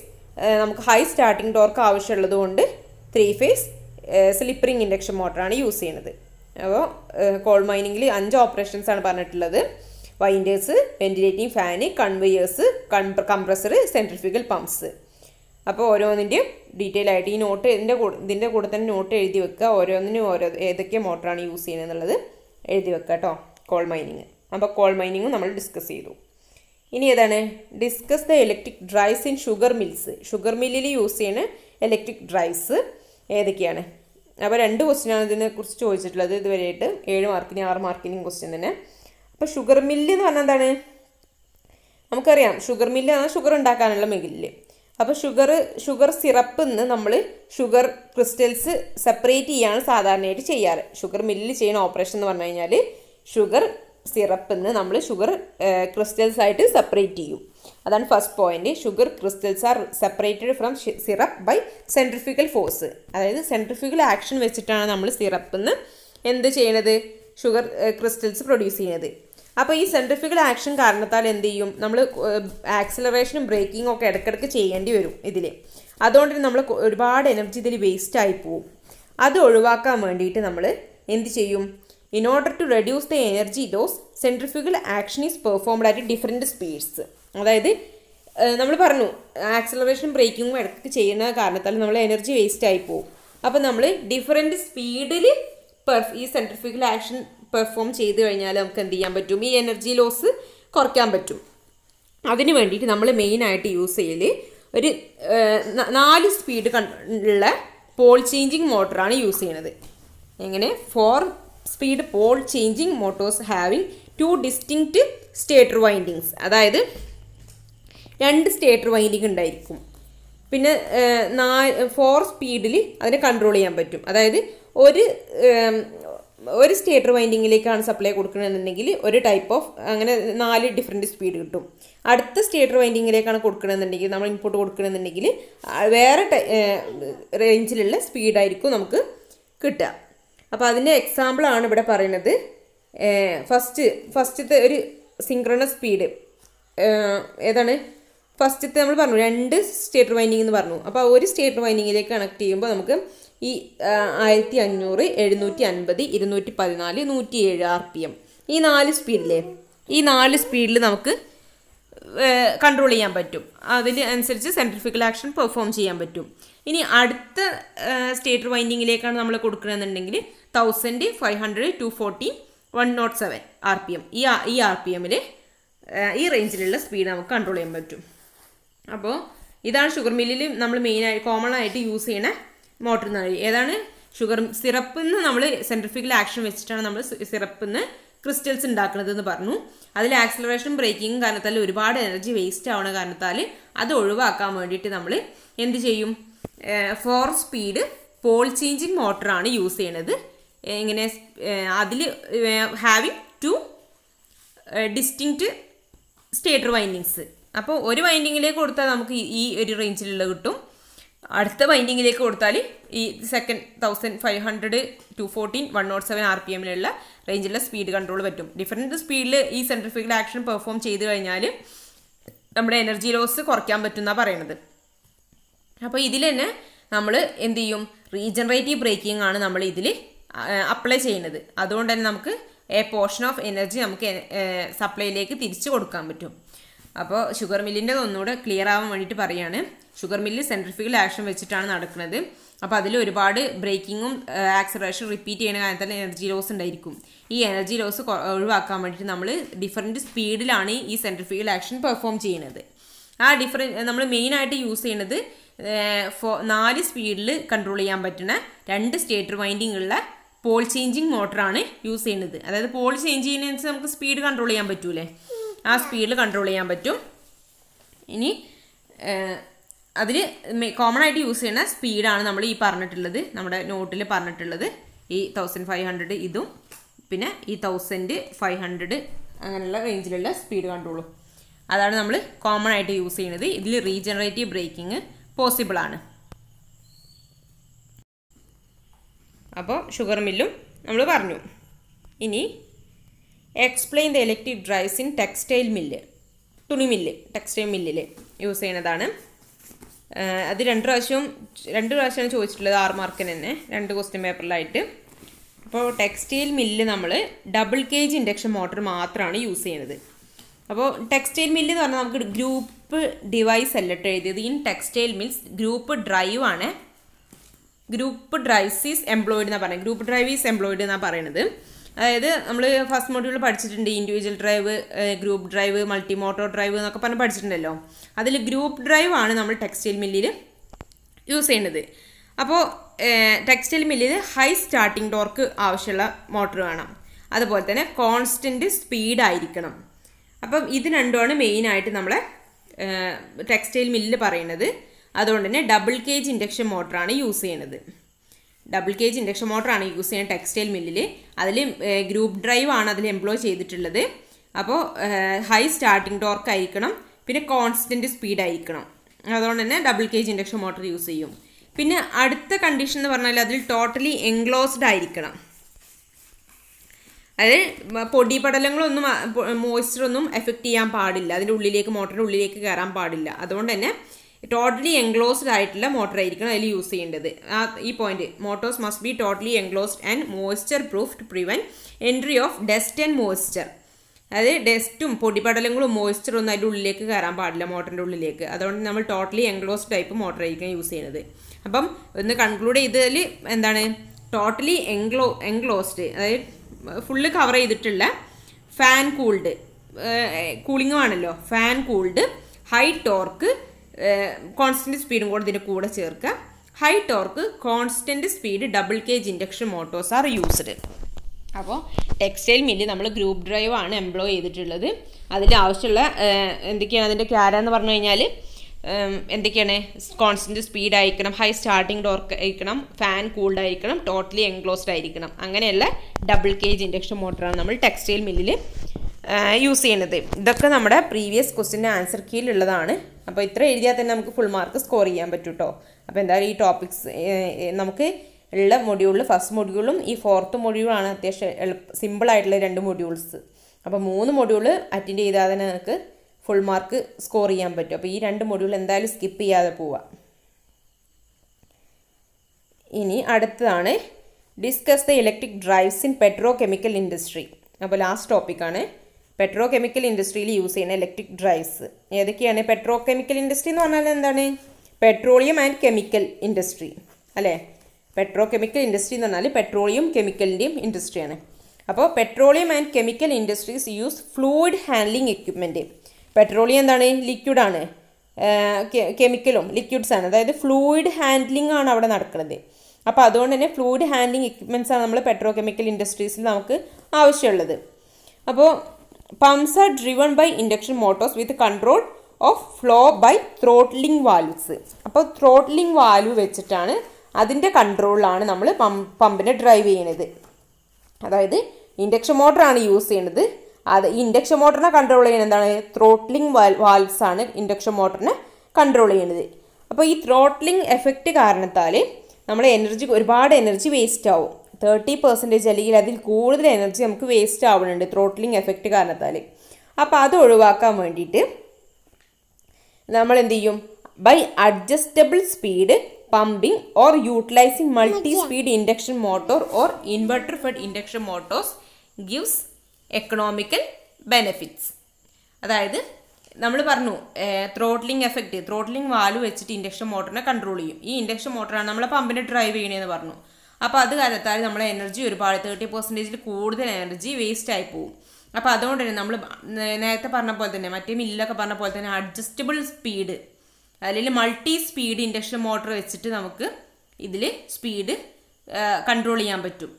നമുക്ക് ഹൈ സ്റ്റാർട്ടിംഗ് ടോർക്ക് ആവശ്യമുള്ളത് കൊണ്ട് ത്രീ ഫേസ് സ്ലിപ്പറിംഗ് ഇൻഡക്ഷൻ മോട്ടറാണ് യൂസ് ചെയ്യുന്നത് അപ്പോൾ കോൾ മൈനിങ്ങിൽ അഞ്ച് ഓപ്പറേഷൻസ് ആണ് പറഞ്ഞിട്ടുള്ളത് winders ventilating fan conveyors compressor centrifugal pumps അപ്പോൾ ഓരോന്നിൻ്റെയും ഡീറ്റെയിൽ ആയിട്ട് ഈ നോട്ട് ഇതിൻ്റെ കൂടെ ഇതിൻ്റെ കൂടെ തന്നെ നോട്ട് എഴുതി വെക്കുക ഓരോന്നിനും ഓരോ ഏതൊക്കെ മോട്ടറാണ് യൂസ് ചെയ്യുന്നത് എന്നുള്ളത് എഴുതി വെക്കുക കേട്ടോ കോൾ മൈനിങ് അപ്പോൾ കോൾ മൈനിങ്ങും നമ്മൾ ഡിസ്കസ് ചെയ്തു ഇനി ഏതാണ് discuss the electric drives in sugar mills sugar മില്ലിൽ യൂസ് ചെയ്യുന്ന ഇലക്ട്രിക് ഡ്രൈസ് ഏതൊക്കെയാണ് അപ്പോൾ രണ്ട് ക്വസ്റ്റ്യനാണ് ഇതിനെക്കുറിച്ച് ചോദിച്ചിട്ടുള്ളത് ഇതുവരെയായിട്ട് ഏഴ് മാർക്കിനും ആറ് മാർക്കിനും ക്വസ്റ്റ്യൻ തന്നെ അപ്പോൾ ഷുഗർ മില്ല് എന്ന് പറഞ്ഞാൽ എന്താണ് നമുക്കറിയാം ഷുഗർ ആണ് ഷുഗർ ഉണ്ടാക്കാനുള്ള മില്ല് അപ്പോൾ ഷുഗർ ഷുഗർ സിറപ്പിൽ നിന്ന് നമ്മൾ ഷുഗർ ക്രിസ്റ്റൽസ് സെപ്പറേറ്റ് ചെയ്യാണ് സാധാരണയായിട്ട് ചെയ്യാറ് ഷുഗർ മില്ലിൽ ചെയ്യുന്ന ഓപ്പറേഷൻ എന്ന് പറഞ്ഞു കഴിഞ്ഞാൽ ഷുഗർ സിറപ്പിൽ നിന്ന് നമ്മൾ ഷുഗർ ക്രിസ്റ്റൽസ് ആയിട്ട് സെപ്പറേറ്റ് ചെയ്യും അതാണ് first point sugar crystals are separated from syrup by centrifugal force അതായത് സെൻട്രിഫിക്കൽ ആക്ഷൻ വെച്ചിട്ടാണ് നമ്മൾ സിറപ്പിൽ നിന്ന് എന്ത് ചെയ്യണത് ഷുഗർ ക്രിസ്റ്റൽസ് പ്രൊഡ്യൂസ് ചെയ്യുന്നത് അപ്പോൾ ഈ സെൻട്രിഫിക്കൽ ആക്ഷൻ കാരണത്താൽ എന്ത് ചെയ്യും നമ്മൾ ആക്സിലറേഷനും ബ്രേക്കിങ്ങും ഒക്കെ ഇടയ്ക്കിടയ്ക്ക് ചെയ്യേണ്ടി വരും ഇതിൽ അതുകൊണ്ട് നമ്മൾ ഒരുപാട് എനർജി ഇതിൽ വേസ്റ്റ് ആയി പോവും അത് ഒഴിവാക്കാൻ വേണ്ടിയിട്ട് നമ്മൾ എന്ത് ചെയ്യും in order to reduce the energy dose centrifugal action is performed at different speeds അതായത് നമ്മൾ പറഞ്ഞു ആക്സലറേഷൻ ബ്രേക്കിങ്ങും ഇടയ്ക്ക് ചെയ്യുന്ന കാരണത്താൽ നമ്മൾ എനർജി വേസ്റ്റ് ആയി പോകും അപ്പോൾ നമ്മൾ ഡിഫറെൻറ്റ് സ്പീഡിൽ പെർഫ് ഈ സെൻട്രിഫ്യൂഗൽ ആക്ഷൻ പെർഫോം ചെയ്ത് കഴിഞ്ഞാൽ നമുക്ക് എന്ത് ചെയ്യാൻ പറ്റും ഈ എനർജി ലോസ് കുറയ്ക്കാൻ പറ്റും അതിന് വേണ്ടിയിട്ട് നമ്മൾ മെയിനായിട്ട് യൂസ് ചെയ്യൽ ഒരു നാല് സ്പീഡ് ഉള്ള പോൾ ചേഞ്ചിങ് മോട്ടറാണ് യൂസ് ചെയ്യുന്നത് എങ്ങനെ four speed pole changing motors having two distinct stator windings അതായത് രണ്ട് സ്റ്റേറ്റർ വൈൻഡിങ് ഉണ്ടായിരിക്കും പിന്നെ നാ ഫോർ സ്പീഡിൽ അതിനെ കൺട്രോൾ ചെയ്യാൻ പറ്റും അതായത് ഒരു ഒരു സ്റ്റേറ്റർ വൈൻഡിങ്ങിലേക്കാണ് സപ്ലൈ കൊടുക്കണമെന്നുണ്ടെങ്കിൽ ഒരു ടൈപ്പ് ഓഫ് അങ്ങനെ നാല് ഡിഫറെൻറ്റ് സ്പീഡ് കിട്ടും അടുത്ത സ്റ്റേറ്റർ വൈൻഡിങ്ങിലേക്കാണ് കൊടുക്കണമെന്നുണ്ടെങ്കിൽ നമ്മൾ ഇൻപുട്ട് കൊടുക്കണമെന്നുണ്ടെങ്കിൽ വേറെ റേഞ്ചിലുള്ള സ്പീഡായിരിക്കും നമുക്ക് കിട്ടുക അപ്പോൾ അതിൻ്റെ എക്സാമ്പിളാണ് ഇവിടെ പറയുന്നത് ഫസ്റ്റ് ഫസ്റ്റത്തെ ഒരു സിങ്ക്രണസ് സ്പീഡ് ഏതാണ് ഫസ്റ്റത്തെ നമ്മൾ പറഞ്ഞു രണ്ട് സ്റ്റേറ്റർ വൈൻഡിങ് എന്ന് പറഞ്ഞു അപ്പോൾ ഒരു സ്റ്റേറ്റർ വൈൻഡിങ്ങിലേക്ക് കണക്ട് ചെയ്യുമ്പോൾ നമുക്ക് ഈ ആയിരത്തി അഞ്ഞൂറ് എഴുന്നൂറ്റി അൻപത് ഇരുന്നൂറ്റി പതിനാല് നൂറ്റി ഏഴ് ആർ പി എം ഈ നാല് സ്പീഡിലെ ഈ നാല് സ്പീഡിൽ നമുക്ക് കൺട്രോൾ ചെയ്യാൻ പറ്റും അതിന് അനുസരിച്ച് സെൻട്രിഫിക്കൽ ആക്ഷൻ പെർഫോം ചെയ്യാൻ പറ്റും ഇനി അടുത്ത സ്റ്റേറ്റർ വൈൻഡിങ്ങിലേക്കാണ് നമ്മൾ കൊടുക്കണമെന്നുണ്ടെങ്കിൽ thousand five hundred two forty one not seven R P M ഈ ഈ ആർ പി എമ്മിൽ ഈ റേഞ്ചിലുള്ള സ്പീഡ് നമുക്ക് കൺട്രോൾ ചെയ്യാൻ പറ്റും അപ്പോൾ ഇതാണ് ഷുഗർ മില്ലിൽ നമ്മൾ മെയിനായി കോമൺ ആയിട്ട് യൂസ് ചെയ്യണ മോട്ടർ നഴി ഏതാണ് ഷുഗർ സിറപ്പിൽ നിന്ന് നമ്മൾ സെൻട്രിഫിക്കൽ ആക്ഷൻ വെച്ചിട്ടാണ് നമ്മൾ സിറപ്പിൽ നിന്ന് ക്രിസ്റ്റൽസ് ഉണ്ടാക്കുന്നത് എന്ന് പറഞ്ഞു അതിൽ ആക്സിലറേഷൻ ബ്രേക്കിങ്ങും കാരണത്താൽ ഒരുപാട് എനർജി വേസ്റ്റ് ആവുന്ന കാരണത്താൽ അത് ഒഴിവാക്കാൻ വേണ്ടിയിട്ട് നമ്മൾ എന്ത് ചെയ്യും ഫോർ സ്പീഡ് പോൾ ചേഞ്ചിങ് മോട്ടറാണ് യൂസ് ചെയ്യണത് ഇങ്ങനെ അതിൽ having two distinct stator windings അപ്പോൾ ഒരു വൈൻഡിങ്ങിലേക്ക് കൊടുത്താൽ നമുക്ക് ഈ ഒരു റേഞ്ചിലുള്ള കിട്ടും അടുത്ത ബൈൻഡിങ്ങിലേക്ക് കൊടുത്താൽ ഈ second thousand five hundred two fourteen one not seven R P എമ്മിലുള്ള റേഞ്ചിലുള്ള സ്പീഡ് കൺട്രോൾ പറ്റും ഡിഫറെൻറ്റ് സ്പീഡിൽ ഈ സെൻട്രിഫിക്കൽ ആക്ഷൻ പെർഫോം ചെയ്ത് കഴിഞ്ഞാൽ നമ്മുടെ എനർജി ലോസ് കുറയ്ക്കാൻ എന്നാണ് പറയണത് അപ്പോൾ ഇതിൽ തന്നെ നമ്മൾ എന്ത് ചെയ്യും റീജനറേറ്റീവ് ബ്രേക്കിംഗ് ആണ് നമ്മൾ ഇതിൽ അപ്ലൈ ചെയ്യുന്നത് അതുകൊണ്ട് തന്നെ നമുക്ക് എ പോർഷൻ ഓഫ് എനർജി നമുക്ക് സപ്ലൈയിലേക്ക് തിരിച്ചു കൊടുക്കാൻ പറ്റും അപ്പോൾ ഷുഗർ മില്ലിൻ്റെ ഒന്നുകൂടെ ക്ലിയർ ആവാൻ വേണ്ടിയിട്ട് പറയുകയാണ് ഷുഗർ മില്ല് സെൻട്രിഫിക്കൽ ആക്ഷൻ വെച്ചിട്ടാണ് നടക്കുന്നത് അപ്പോൾ അതിൽ ഒരുപാട് ബ്രേക്കിങ്ങും ആക്സറേഷൻ റിപ്പീറ്റ് ചെയ്യുന്ന കാര്യം തന്നെ എനർജി ലോസ് ഉണ്ടായിരിക്കും ഈ എനർജി ലോസ് ഒഴിവാക്കാൻ വേണ്ടിയിട്ട് നമ്മൾ ഡിഫറെൻറ്റ് സ്പീഡിലാണ് ഈ സെൻട്രിഫിക്കൽ ആക്ഷൻ പെർഫോം ചെയ്യുന്നത് ആ ഡിഫറെൻറ്റ് നമ്മൾ മെയിനായിട്ട് യൂസ് ചെയ്യുന്നത് ഫോ നാല് സ്പീഡിൽ കൺട്രോൾ ചെയ്യാൻ പറ്റുന്ന രണ്ട് സ്റ്റേറ്റർ വൈൻഡിങ് ഉള്ള പോൾ ചേഞ്ചിങ് മോട്ടറാണ് യൂസ് ചെയ്യുന്നത് അതായത് പോൾ ചേഞ്ച് ചെയ്യുന്നതിനനുസരിച്ച് നമുക്ക് സ്പീഡ് കൺട്രോൾ ചെയ്യാൻ പറ്റൂലേ ആ സ്പീഡിൽ കൺട്രോൾ ചെയ്യാൻ പറ്റും ഇനി അതിൽ കോമൺ ആയിട്ട് യൂസ് ചെയ്യുന്ന സ്പീഡാണ് നമ്മൾ ഈ പറഞ്ഞിട്ടുള്ളത് നമ്മുടെ നോട്ടിൽ പറഞ്ഞിട്ടുള്ളത് ഈ തൗസൻഡ് ഫൈവ് ഹൺഡ്രഡ് ഇതും പിന്നെ ഈ തൗസൻഡ് ഫൈവ് ഹൺഡ്രഡ് അങ്ങനെയുള്ള റേഞ്ചിലുള്ള സ്പീഡ് കൺട്രോളും അതാണ് നമ്മൾ കോമൺ ആയിട്ട് യൂസ് ചെയ്യുന്നത് ഇതിൽ റീജനറേറ്റീവ് ബ്രേക്കിംഗ് പോസിബിളാണ് അപ്പോൾ ഷുഗർ മില്ലും നമ്മൾ പറഞ്ഞു ഇനി explain the electric drives in textile mill തുണി മില്ല് ടെക്സ്റ്റൈൽ മില്ലിൽ യൂസ് ചെയ്യുന്നതാണ് അത് രണ്ട് പ്രാവശ്യവും രണ്ട് പ്രാവശ്യമാണ് ചോദിച്ചിട്ടുള്ളത് ആറ് മാർക്കിന് തന്നെ രണ്ട് ക്വസ്റ്റ്യൻ പേപ്പറിലായിട്ട് അപ്പോൾ ടെക്സ്റ്റൈൽ മില്ല് നമ്മൾ double K G induction motor മാത്രമാണ് യൂസ് ചെയ്യുന്നത് അപ്പോൾ ടെക്സ്റ്റൈൽ മില്ല് എന്ന് പറഞ്ഞാൽ നമുക്ക് ഗ്രൂപ്പ് ഡിവൈസ് അല്ല കേട്ടോ എഴുതിയത് in textile mills group drive ആണ് ഗ്രൂപ്പ് ഡ്രൈവ്സ് ഈസ് എംപ്ലോയിഡ് എന്നാണ് പറയുന്നത് ഗ്രൂപ്പ് ഡ്രൈവ് ഈസ് എംപ്ലോയിഡ് എന്നാണ് പറയുന്നത് അതായത് നമ്മൾ ഫസ്റ്റ് മോഡ്യൂൾ പഠിച്ചിട്ടുണ്ട് individual drive group drive multi motor drive എന്നൊക്കെ പറഞ്ഞ് പഠിച്ചിട്ടുണ്ടല്ലോ അതിൽ ഗ്രൂപ്പ് ഡ്രൈവ് ആണ് നമ്മൾ ടെക്സ്റ്റൈൽ മില്ലിൽ യൂസ് ചെയ്യുന്നത് അപ്പോൾ ടെക്സ്റ്റൈൽ മില്ലിൽ ഹൈ സ്റ്റാർട്ടിംഗ് ടോർക്ക് ആവശ്യമുള്ള മോട്ടോർ വേണം അതുപോലെ തന്നെ കോൺസ്റ്റൻറ്റ് സ്പീഡ് ആയിരിക്കണം അപ്പം ഇത് രണ്ടുമാണ് മെയിനായിട്ട് നമ്മളെ ടെക്സ്റ്റൈൽ മില്ലിൽ പറയുന്നത് അതുകൊണ്ട് തന്നെ ഡബിൾ കേജ് ഇൻഡക്ഷൻ മോട്ടറാണ് യൂസ് ചെയ്യുന്നത് ഡബിൾ ജി ഇൻഡക്ഷൻ മോട്ടറാണ് യൂസ് ചെയ്യുന്നത് ടെക്സ്റ്റൈൽ മില്ലിൽ അതിൽ ഗ്രൂപ്പ് ഡ്രൈവ് ആണ് അതിൽ എംപ്ലോയ് ചെയ്തിട്ടുള്ളത് അപ്പോൾ ഹൈ സ്റ്റാർട്ടിംഗ് ടോർക്ക് ആയിരിക്കണം പിന്നെ കോൺസ്റ്റൻറ്റ് സ്പീഡ് ആയിരിക്കണം അതുകൊണ്ട് തന്നെ double G induction motor use ചെയ്യും പിന്നെ അടുത്ത കണ്ടീഷൻ എന്ന് പറഞ്ഞാൽ അതിൽ ടോട്ടലി എൻക്ലോസ്ഡ് ആയിരിക്കണം അതായത് പൊടിപടലങ്ങളൊന്നും മോയ്സ്ചറൊന്നും എഫക്റ്റ് ചെയ്യാൻ പാടില്ല അതിൻ്റെ ഉള്ളിലേക്ക് മോട്ടറിൻ്റെ ഉള്ളിലേക്ക് കയറാൻ പാടില്ല അതുകൊണ്ട് തന്നെ ടോട്ടലി എൻക്ലോസ്ഡ് ആയിട്ടുള്ള മോട്ടർ ആയിരിക്കണം അതിൽ യൂസ് ചെയ്യേണ്ടത് ആ ഈ point motors must be totally enclosed and moisture proof to prevent entry of dust and moisture അതായത് ഡസ്റ്റും പൊടിപടലങ്ങളും മോയ്സ്ചറും ഒന്നും അതിൻ്റെ ഉള്ളിലേക്ക് കയറാൻ പാടില്ല മോട്ടറിൻ്റെ ഉള്ളിലേക്ക് അതുകൊണ്ട് നമ്മൾ ടോട്ടലി എൻക്ലോസ്ഡ് ടൈപ്പ് മോട്ടർ ആയിരിക്കണം യൂസ് ചെയ്യുന്നത് അപ്പം ഒന്ന് കൺക്ലൂഡ് ചെയ്തതിൽ എന്താണ് ടോട്ടലി എൻക്ലോ എൻക്ലോസ്ഡ് അതായത് ഫുള്ള് കവർ ചെയ്തിട്ടുള്ള ഫാൻ കൂൾഡ് കൂളിംഗുമാണല്ലോ fan cooled high torque constant സ്പീഡും കൂടെ ഇതിൻ്റെ കൂടെ ചേർക്കുക high torque constant speed double cage induction motors are used അപ്പോൾ ടെക്സ്റ്റൈൽ മില്ല് നമ്മൾ ഗ്രൂപ്പ് ഡ്രൈവ് ആണ് എംപ്ലോയ് ചെയ്തിട്ടുള്ളത് അതിൽ ആവശ്യമുള്ള എന്തൊക്കെയാണ് അതിൻ്റെ ക്യാര എന്ന് പറഞ്ഞു കഴിഞ്ഞാൽ എന്തൊക്കെയാണ് കോൺസ്റ്റൻറ്റ് സ്പീഡ് ആയിരിക്കണം ഹൈ സ്റ്റാർട്ടിംഗ് ടോർക്ക് ആയിരിക്കണം ഫാൻ കൂൾഡ് ആയിരിക്കണം ടോട്ടലി എൻക്ലോസ്ഡ് ആയിരിക്കണം അങ്ങനെയുള്ള ഡബിൾ കേജ് ഇൻഡക്ഷൻ മോട്ടറാണ് നമ്മൾ ടെക്സ്റ്റൈൽ മില്ലിൽ യൂസ് ചെയ്യുന്നത് ഇതൊക്കെ നമ്മുടെ പ്രീവിയസ് ക്വസ്റ്റിൻ്റെ ആൻസർ കീയിലുള്ളതാണ് അപ്പോൾ ഇത്ര എഴുതിയാൽ തന്നെ നമുക്ക് ഫുൾ മാർക്ക് സ്കോർ ചെയ്യാൻ പറ്റും കേട്ടോ അപ്പോൾ എന്തായാലും ഈ ടോപ്പിക്സ് നമുക്ക് ഉള്ള മൊഡ്യൂളിൽ ഫസ്റ്റ് മൊഡ്യൂളും ഈ ഫോർത്ത് മൊഡ്യൂളാണ് അത്യാവശ്യം സിമ്പിൾ സിമ്പിളായിട്ടുള്ള രണ്ട് മൊഡ്യൂൾസ് അപ്പോൾ മൂന്ന് മൊഡ്യൂൾ അറ്റൻഡ് ചെയ്താൽ തന്നെ നമുക്ക് ഫുൾ മാർക്ക് സ്കോർ ചെയ്യാൻ പറ്റും അപ്പോൾ ഈ രണ്ട് മൊഡ്യൂൾ എന്തായാലും സ്കിപ്പ് ചെയ്യാതെ പോവാം ഇനി അടുത്തതാണ് discuss the electric drives in petro chemical industry അപ്പോൾ ലാസ്റ്റ് ടോപ്പിക്കാണ് പെട്രോ കെമിക്കൽ ഇൻഡസ്ട്രിയിൽ യൂസ് ചെയ്യുന്ന ഇലക്ട്രിക് ഡ്രൈവ്സ് ഏതൊക്കെയാണ് പെട്രോ കെമിക്കൽ ഇൻഡസ്ട്രി എന്ന് പറഞ്ഞാൽ എന്താണ് പെട്രോളിയം ആൻഡ് കെമിക്കൽ ഇൻഡസ്ട്രി അല്ലേ പെട്രോ കെമിക്കൽ ഇൻഡസ്ട്രി എന്ന് പറഞ്ഞാൽ പെട്രോളിയം കെമിക്കലിൻ്റെയും ഇൻഡസ്ട്രിയാണ് അപ്പോൾ petroleum and chemical industries use fluid handling equipment petroleum എന്താണ് ലിക്വിഡാണ് കെമിക്കലും ലിക്വിഡ്സാണ് അതായത് ഫ്ലൂയിഡ് ഹാൻഡ്ലിംഗ് ആണ് അവിടെ നടക്കുന്നത് അപ്പോൾ അതുകൊണ്ട് തന്നെ ഫ്ലൂയിഡ് ഹാൻഡ്ലിംഗ് എക്യുപ്മെൻറ്റ്സ് ആണ് നമ്മൾ പെട്രോ കെമിക്കൽ ഇൻഡസ്ട്രീസിൽ നമുക്ക് ആവശ്യമുള്ളത് അപ്പോൾ pumps are driven by induction motors with control of flow by throttling valves അപ്പോൾ ത്രോട്ട്ലിംഗ് വാൽവ് വെച്ചിട്ടാണ് അതിൻ്റെ കൺട്രോളിലാണ് നമ്മൾ പമ്പ് പമ്പിനെ ഡ്രൈവ് ചെയ്യണത് അതായത് ഇൻഡക്ഷൻ മോട്ടറാണ് യൂസ് ചെയ്യണത് അത് ഇൻഡക്ഷൻ മോട്ടറിനെ കൺട്രോൾ ചെയ്യുന്നത് എന്താണ് ത്രോട്ട്ലിംഗ് വാൽവ്സ് ആണ് ഇൻഡക്ഷൻ മോട്ടറിനെ കൺട്രോൾ ചെയ്യണത് അപ്പോൾ ഈ ത്രോട്ട്ലിംഗ് എഫക്റ്റ് കാരണത്താൽ നമ്മൾ എനർജി ഒരുപാട് എനർജി വേസ്റ്റ് ആവും തേർട്ടി പെർസെൻറ്റേജ് അല്ലെങ്കിൽ അതിൽ കൂടുതൽ എനർജി നമുക്ക് വേസ്റ്റ് ആവുന്നുണ്ട് ത്രോട്ട്ലിംഗ് എഫക്റ്റ് കാരണത്താൽ അപ്പോൾ അത് ഒഴിവാക്കാൻ വേണ്ടിയിട്ട് നമ്മൾ എന്ത് ചെയ്യും by adjustable speed pumping or utilising multi speed induction motor or inverter fed induction motors gives economical benefits അതായത് നമ്മൾ പറഞ്ഞു ത്രോട്ട്ലിംഗ് എഫക്റ്റ് ത്രോട്ട്ലിംഗ് വാലു വെച്ചിട്ട് ഇൻഡക്ഷൻ മോട്ടറിനെ കൺട്രോൾ ചെയ്യും ഈ ഇൻഡക്ഷൻ മോട്ടറാണ് നമ്മളെ പമ്പിനെ ഡ്രൈവ് ചെയ്യണേന്ന് പറഞ്ഞു അപ്പോൾ അത് കാരണത്താൽ നമ്മളെ എനർജി ഒരുപാട് തേർട്ടി പെർസെൻറ്റേജിൽ കൂടുതൽ എനർജി വേസ്റ്റ് ആയി പോകും അപ്പോൾ അതുകൊണ്ട് തന്നെ നമ്മൾ നേരത്തെ പറഞ്ഞ പോലെ തന്നെ മറ്റേ മില്ലൊക്കെ പറഞ്ഞ പോലെ തന്നെ അഡ്ജസ്റ്റബിൾ സ്പീഡ് അല്ലെങ്കിൽ മൾട്ടി സ്പീഡ് ഇൻഡക്ഷൻ മോട്ടോർ വെച്ചിട്ട് നമുക്ക് ഇതിൽ സ്പീഡ് കൺട്രോൾ ചെയ്യാൻ പറ്റും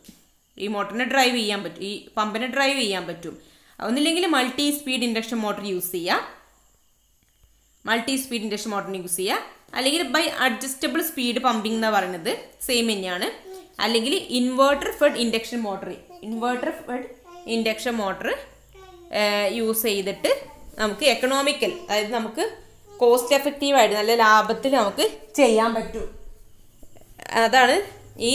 ഈ മോട്ടറിനെ ഡ്രൈവ് ചെയ്യാൻ പറ്റും ഈ പമ്പിനെ ഡ്രൈവ് ചെയ്യാൻ പറ്റും ഒന്നില്ലെങ്കിൽ multi speed induction motor use ചെയ്യുക multi speed induction motor use ചെയ്യുക അല്ലെങ്കിൽ ബൈ അഡ്ജസ്റ്റബിൾ സ്പീഡ് പമ്പിംഗ് എന്ന് പറയുന്നത് സെയിം തന്നെയാണ് അല്ലെങ്കിൽ inverter fed induction motor inverter fed induction motor use ചെയ്തിട്ട് നമുക്ക് എക്കണോമിക്കൽ അതായത് നമുക്ക് കോസ്റ്റ് എഫക്റ്റീവായിട്ട് നല്ല ലാഭത്തിൽ നമുക്ക് ചെയ്യാൻ പറ്റും അതാണ് ഈ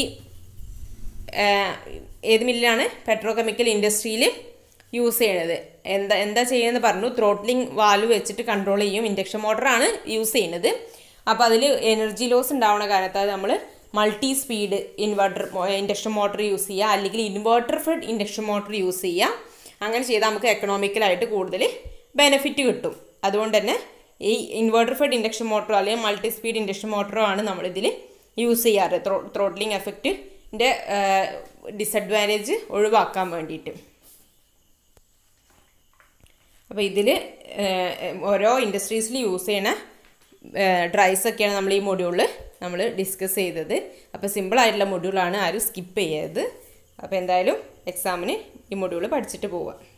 ഏത് മില്ലിലാണ് പെട്രോ കെമിക്കൽ ഇൻഡസ്ട്രിയിൽ യൂസ് ചെയ്യണത് എന്താ എന്താ ചെയ്യുന്നത് പറഞ്ഞു ത്രോട്ട്ലിംഗ് വാൽവ് വെച്ചിട്ട് കൺട്രോൾ ചെയ്യും ഇൻഡക്ഷൻ മോട്ടറാണ് യൂസ് ചെയ്യുന്നത് അപ്പോൾ അതിൽ എനർജി ലോസ് ഉണ്ടാവുന്ന കാലത്ത് അത് നമ്മൾ multi speed inverter induction motor use ചെയ്യുക അല്ലെങ്കിൽ inverter fed induction motor use ചെയ്യുക അങ്ങനെ ചെയ്താൽ നമുക്ക് എക്കണോമിക്കലായിട്ട് കൂടുതൽ ബെനിഫിറ്റ് കിട്ടും അതുകൊണ്ട് തന്നെ ഈ ഇൻവെർട്ടർ ഫെഡ് ഇൻഡക്ഷൻ മോട്ടറോ അല്ലെങ്കിൽ മൾട്ടി സ്പീഡ് ഇൻഡക്ഷൻ മോട്ടറോ ആണ് നമ്മളിതിൽ യൂസ് ചെയ്യാറ് ത്രോ ത്രോട്ട്ലിംഗ് എഫക്റ്റിൻ്റെ ഡിസഡ്വാൻറ്റേജ് ഒഴിവാക്കാൻ വേണ്ടിയിട്ട് അപ്പോൾ ഇതിൽ ഓരോ ഇൻഡസ്ട്രീസിൽ യൂസ് ചെയ്യണ ഡ്രൈസൊക്കെയാണ് നമ്മൾ ഈ മൊഡ്യൂളിൽ നമ്മൾ ഡിസ്കസ് ചെയ്തത് അപ്പോൾ സിമ്പിളായിട്ടുള്ള മൊഡ്യൂളാണ് ആരും സ്കിപ്പ് ചെയ്യരുത് അപ്പോൾ എന്തായാലും എക്സാമിന് ഈ മൊഡ്യൂൾ പഠിച്ചിട്ട് പോവാം